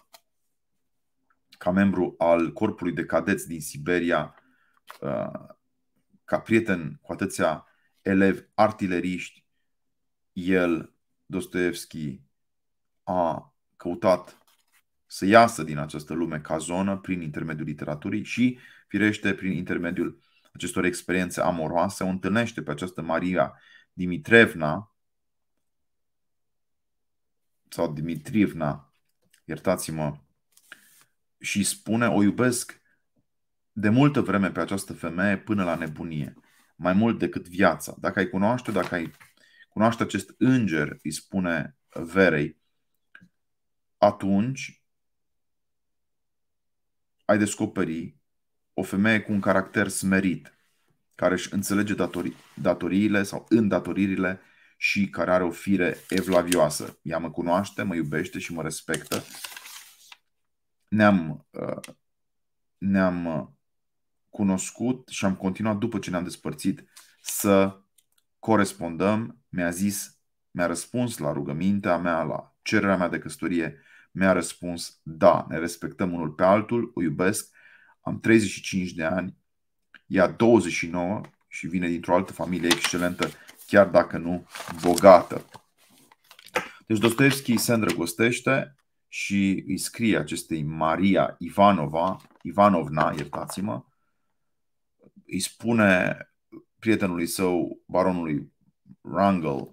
ca membru al corpului de cadeți din Siberia, uh, ca prieten cu atâția elevi artileriști, el Dostoevski a căutat să iasă din această lume ca zonă prin intermediul literaturii și, firește, prin intermediul acestor experiențe amoroase, o întâlnește pe această Maria Dimitrevna sau Dimitrivna, iertați-mă, și spune o iubesc de multă vreme pe această femeie până la nebunie, mai mult decât viața. Dacă ai cunoaște, dacă ai cunoaște acest înger, îi spune Verei, atunci ai descoperi o femeie cu un caracter smerit, care își înțelege datori- datoriile sau îndatoririle și care are o fire evlavioasă. Ea mă cunoaște, mă iubește și mă respectă. Ne-am, uh, ne-am uh, cunoscut și am continuat după ce ne-am despărțit să corespondăm mi-a zis, mi-a răspuns la rugămintea mea, la cererea mea de căsătorie, mi-a răspuns da, ne respectăm unul pe altul, o iubesc, am 35 de ani, ea 29 și vine dintr-o altă familie excelentă, chiar dacă nu bogată. Deci Dostoevski se îndrăgostește și îi scrie acestei Maria Ivanova, Ivanovna, iertați-mă, îi spune prietenului său, baronului Rangel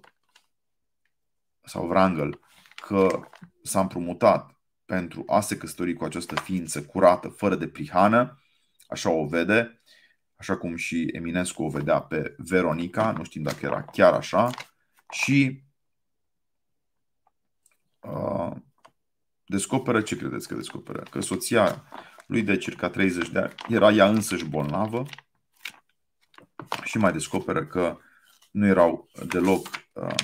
sau Rangel, că s-a împrumutat pentru a se căsători cu această ființă curată, fără de prihană, așa o vede, așa cum și Eminescu o vedea pe Veronica, nu știm dacă era chiar așa, și uh, descoperă, ce credeți că descoperă? Că soția lui de circa 30 de ani era ea însăși bolnavă și mai descoperă că nu erau deloc uh,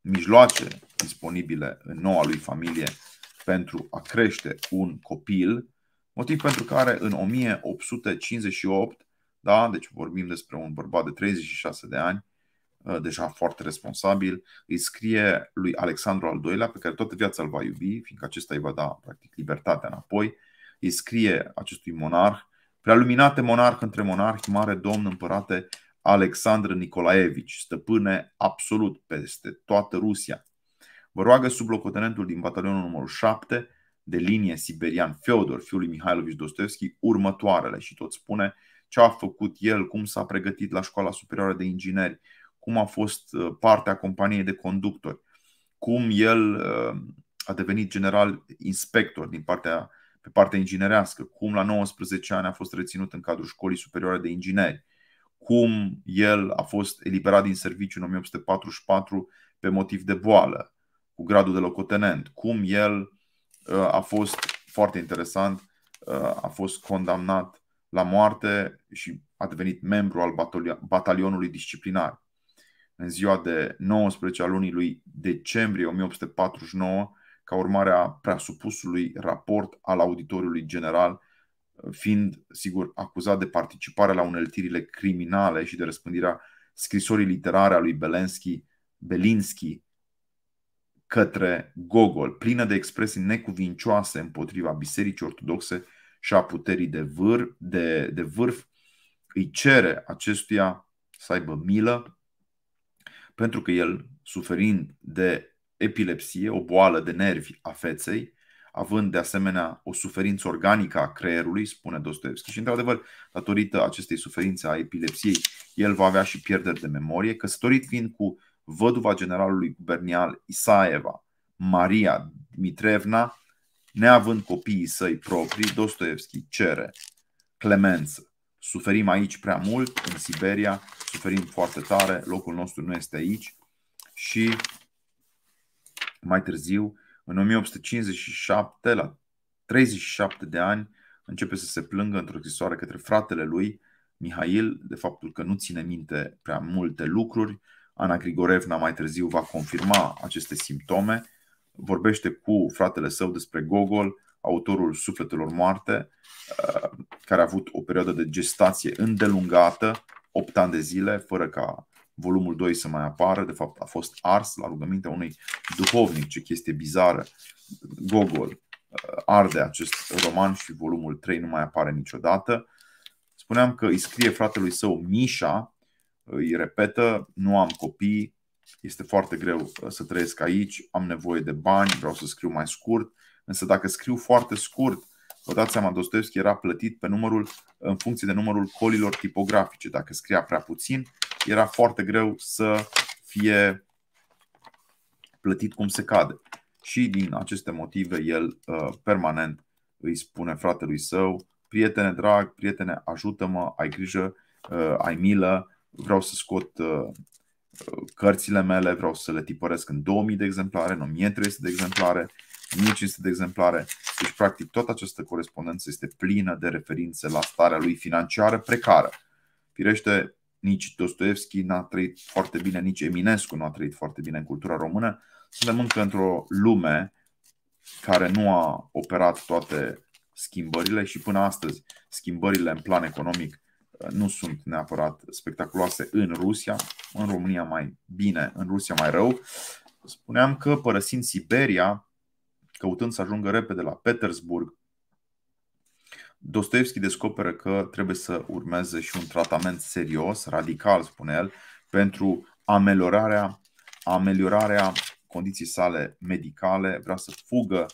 mijloace disponibile în noua lui familie pentru a crește un copil, motiv pentru care în 1858, da, deci vorbim despre un bărbat de 36 de ani, uh, deja foarte responsabil, îi scrie lui Alexandru al II-lea, pe care toată viața îl va iubi, fiindcă acesta îi va da practic libertatea înapoi, îi scrie acestui monarh, prealuminate monarh între monarhi, mare domn, împărate, Alexandru Nicolaevici, stăpâne absolut peste toată Rusia. Vă roagă sublocotenentul din batalionul numărul 7 de linie siberian Feodor, fiul lui Mihailovici Dostoevski, următoarele și tot spune ce a făcut el, cum s-a pregătit la școala superioară de ingineri, cum a fost uh, partea companiei de conductori, cum el uh, a devenit general inspector din partea, pe partea inginerească, cum la 19 ani a fost reținut în cadrul școlii superioare de ingineri, cum el a fost eliberat din serviciu în 1844 pe motiv de boală, cu gradul de locotenent, cum el uh, a fost, foarte interesant, uh, a fost condamnat la moarte și a devenit membru al batalionului disciplinar. În ziua de 19 a lunii lui decembrie 1849, ca urmare a preasupusului raport al auditorului general fiind, sigur, acuzat de participare la uneltirile criminale și de răspândirea scrisorii literare a lui Belenski, Belinski către Gogol, plină de expresii necuvincioase împotriva Bisericii Ortodoxe și a puterii de, vâr, de, de vârf, îi cere acestuia să aibă milă, pentru că el, suferind de epilepsie, o boală de nervi a feței, având de asemenea o suferință organică a creierului, spune Dostoevski. Și într-adevăr, datorită acestei suferințe a epilepsiei, el va avea și pierderi de memorie, căsătorit fiind cu văduva generalului gubernial Isaeva, Maria Dmitrevna, neavând copiii săi proprii, Dostoevski cere clemență. Suferim aici prea mult, în Siberia, suferim foarte tare, locul nostru nu este aici și mai târziu în 1857, la 37 de ani, începe să se plângă într-o scrisoare către fratele lui, Mihail, de faptul că nu ține minte prea multe lucruri. Ana Grigorevna mai târziu va confirma aceste simptome. Vorbește cu fratele său despre Gogol, autorul Sufletelor Moarte, uh, care a avut o perioadă de gestație îndelungată, 8 ani de zile, fără ca volumul 2 să mai apară. De fapt, a fost ars la rugămintea unui duhovnic, ce chestie bizară. Gogol uh, arde acest roman și volumul 3 nu mai apare niciodată. Spuneam că îi scrie fratelui său Mișa, uh, îi repetă, nu am copii, este foarte greu uh, să trăiesc aici, am nevoie de bani, vreau să scriu mai scurt, însă dacă scriu foarte scurt, Vă dați seama, Dostoevski era plătit pe numărul, în funcție de numărul colilor tipografice. Dacă scria prea puțin, era foarte greu să fie plătit cum se cade. Și din aceste motive, el uh, permanent îi spune fratelui său, prietene drag, prietene, ajută-mă, ai grijă, uh, ai milă, vreau să scot uh, cărțile mele, vreau să le tipăresc în 2000 de exemplare, în 1300 de exemplare, 1500 de exemplare. Deci, practic, toată această corespondență este plină de referințe la starea lui financiară precară. Firește, nici Dostoevski n-a trăit foarte bine, nici Eminescu nu a trăit foarte bine în cultura română. Suntem încă într-o lume care nu a operat toate schimbările și până astăzi schimbările în plan economic uh, nu sunt neapărat spectaculoase în Rusia, în România mai bine, în Rusia mai rău. Spuneam că părăsind Siberia, căutând să ajungă repede la Petersburg, Dostoevski descoperă că trebuie să urmeze și un tratament serios, radical, spune el, pentru ameliorarea, ameliorarea condiții sale medicale, vrea să fugă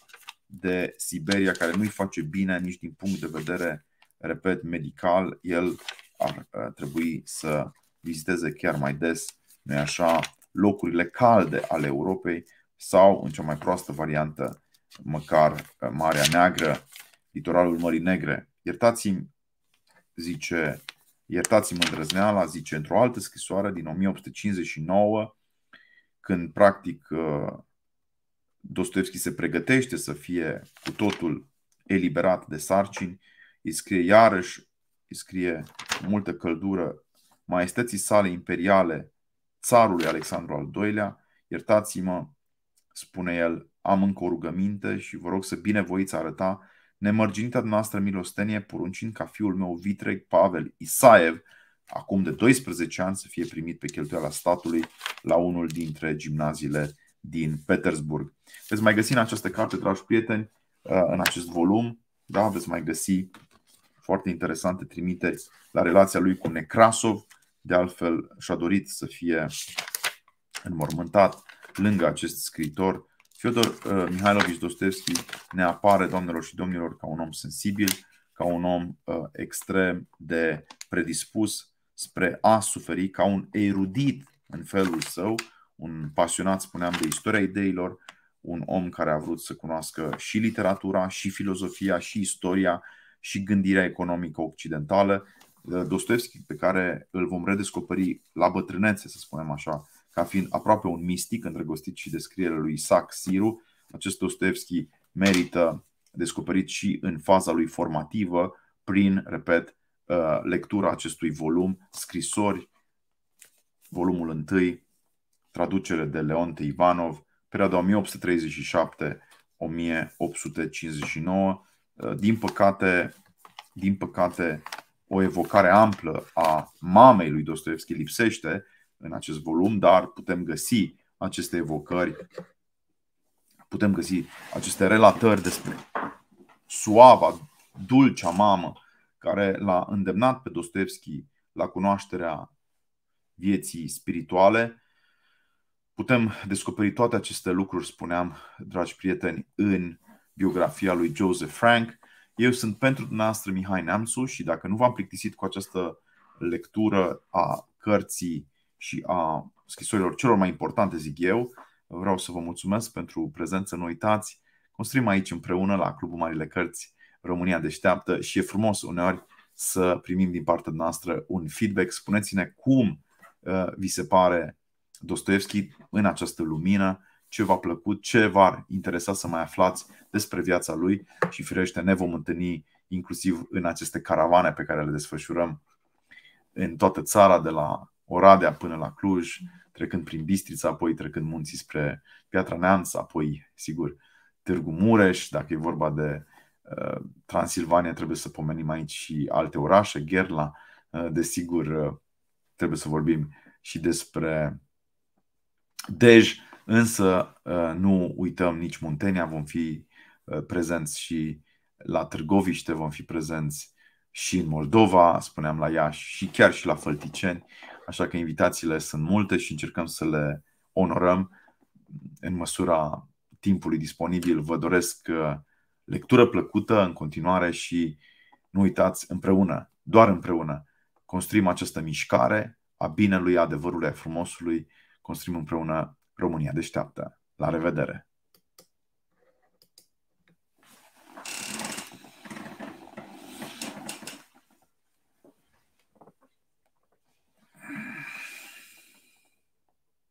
de Siberia, care nu-i face bine nici din punct de vedere, repet, medical. El ar uh, trebui să viziteze chiar mai des, nu așa, locurile calde ale Europei sau, în cea mai proastă variantă, măcar Marea Neagră, litoralul Mării Negre. Iertați-mi, zice, iertați-mi îndrăzneala, zice, într-o altă scrisoare din 1859, când practic uh, Dostoevski se pregătește să fie cu totul eliberat de sarcini, îi scrie iarăși, îi scrie cu multă căldură maestății sale imperiale, țarului Alexandru al II-lea, iertați-mă, spune el, am încă o rugăminte și vă rog să binevoiți arăta nemărginita noastră milostenie, poruncind ca fiul meu vitreg Pavel Isaev, acum de 12 ani, să fie primit pe cheltuiala statului la unul dintre gimnaziile din Petersburg. Veți mai găsi în această carte, dragi prieteni, uh, în acest volum, da, veți mai găsi foarte interesante trimiteri la relația lui cu Necrasov, de altfel și-a dorit să fie înmormântat lângă acest scritor Fiodor uh, Mihailovici Dostoevski ne apare, doamnelor și domnilor, ca un om sensibil, ca un om uh, extrem de predispus spre a suferi, ca un erudit în felul său, un pasionat, spuneam, de istoria ideilor, un om care a vrut să cunoască și literatura, și filozofia, și istoria, și gândirea economică occidentală. Uh, Dostoevski, pe care îl vom redescoperi la bătrânețe, să spunem așa, ca fiind aproape un mistic îndrăgostit și descrierea lui Isaac Siru. Acest Dostoevski merită descoperit și în faza lui formativă prin, repet, uh, lectura acestui volum, Scrisori, volumul 1, traducere de Leonte Ivanov, perioada 1837-1859. Uh, din păcate, din păcate, o evocare amplă a mamei lui Dostoevski lipsește, în acest volum, dar putem găsi aceste evocări, putem găsi aceste relatări despre suava, dulcea mamă care l-a îndemnat pe Dostoevski la cunoașterea vieții spirituale. Putem descoperi toate aceste lucruri, spuneam, dragi prieteni, în biografia lui Joseph Frank. Eu sunt pentru dumneavoastră Mihai Neamțu și dacă nu v-am plictisit cu această lectură a cărții și a scrisorilor celor mai importante, zic eu. Vreau să vă mulțumesc pentru prezență, nu uitați. Construim aici împreună la Clubul Marile Cărți România Deșteaptă și e frumos uneori să primim din partea noastră un feedback. Spuneți-ne cum uh, vi se pare Dostoevski în această lumină, ce v-a plăcut, ce v-ar interesa să mai aflați despre viața lui și firește ne vom întâlni inclusiv în aceste caravane pe care le desfășurăm în toată țara, de la Oradea până la Cluj, trecând prin Bistrița, apoi trecând munții spre Piatra Neamț, apoi, sigur, Târgu Mureș, dacă e vorba de uh, Transilvania, trebuie să pomenim aici și alte orașe, Gherla, uh, desigur, uh, trebuie să vorbim și despre Dej, însă nu uităm nici Muntenia, vom fi prezenți și la Târgoviște, vom fi prezenți și în Moldova, spuneam la Iași și chiar și la Fălticeni. Așa că invitațiile sunt multe și încercăm să le onorăm în măsura timpului disponibil. Vă doresc uh, lectură plăcută în continuare și nu uitați împreună, doar împreună, construim această mișcare a binelui, a adevărului, a frumosului, construim împreună România deșteaptă. La revedere!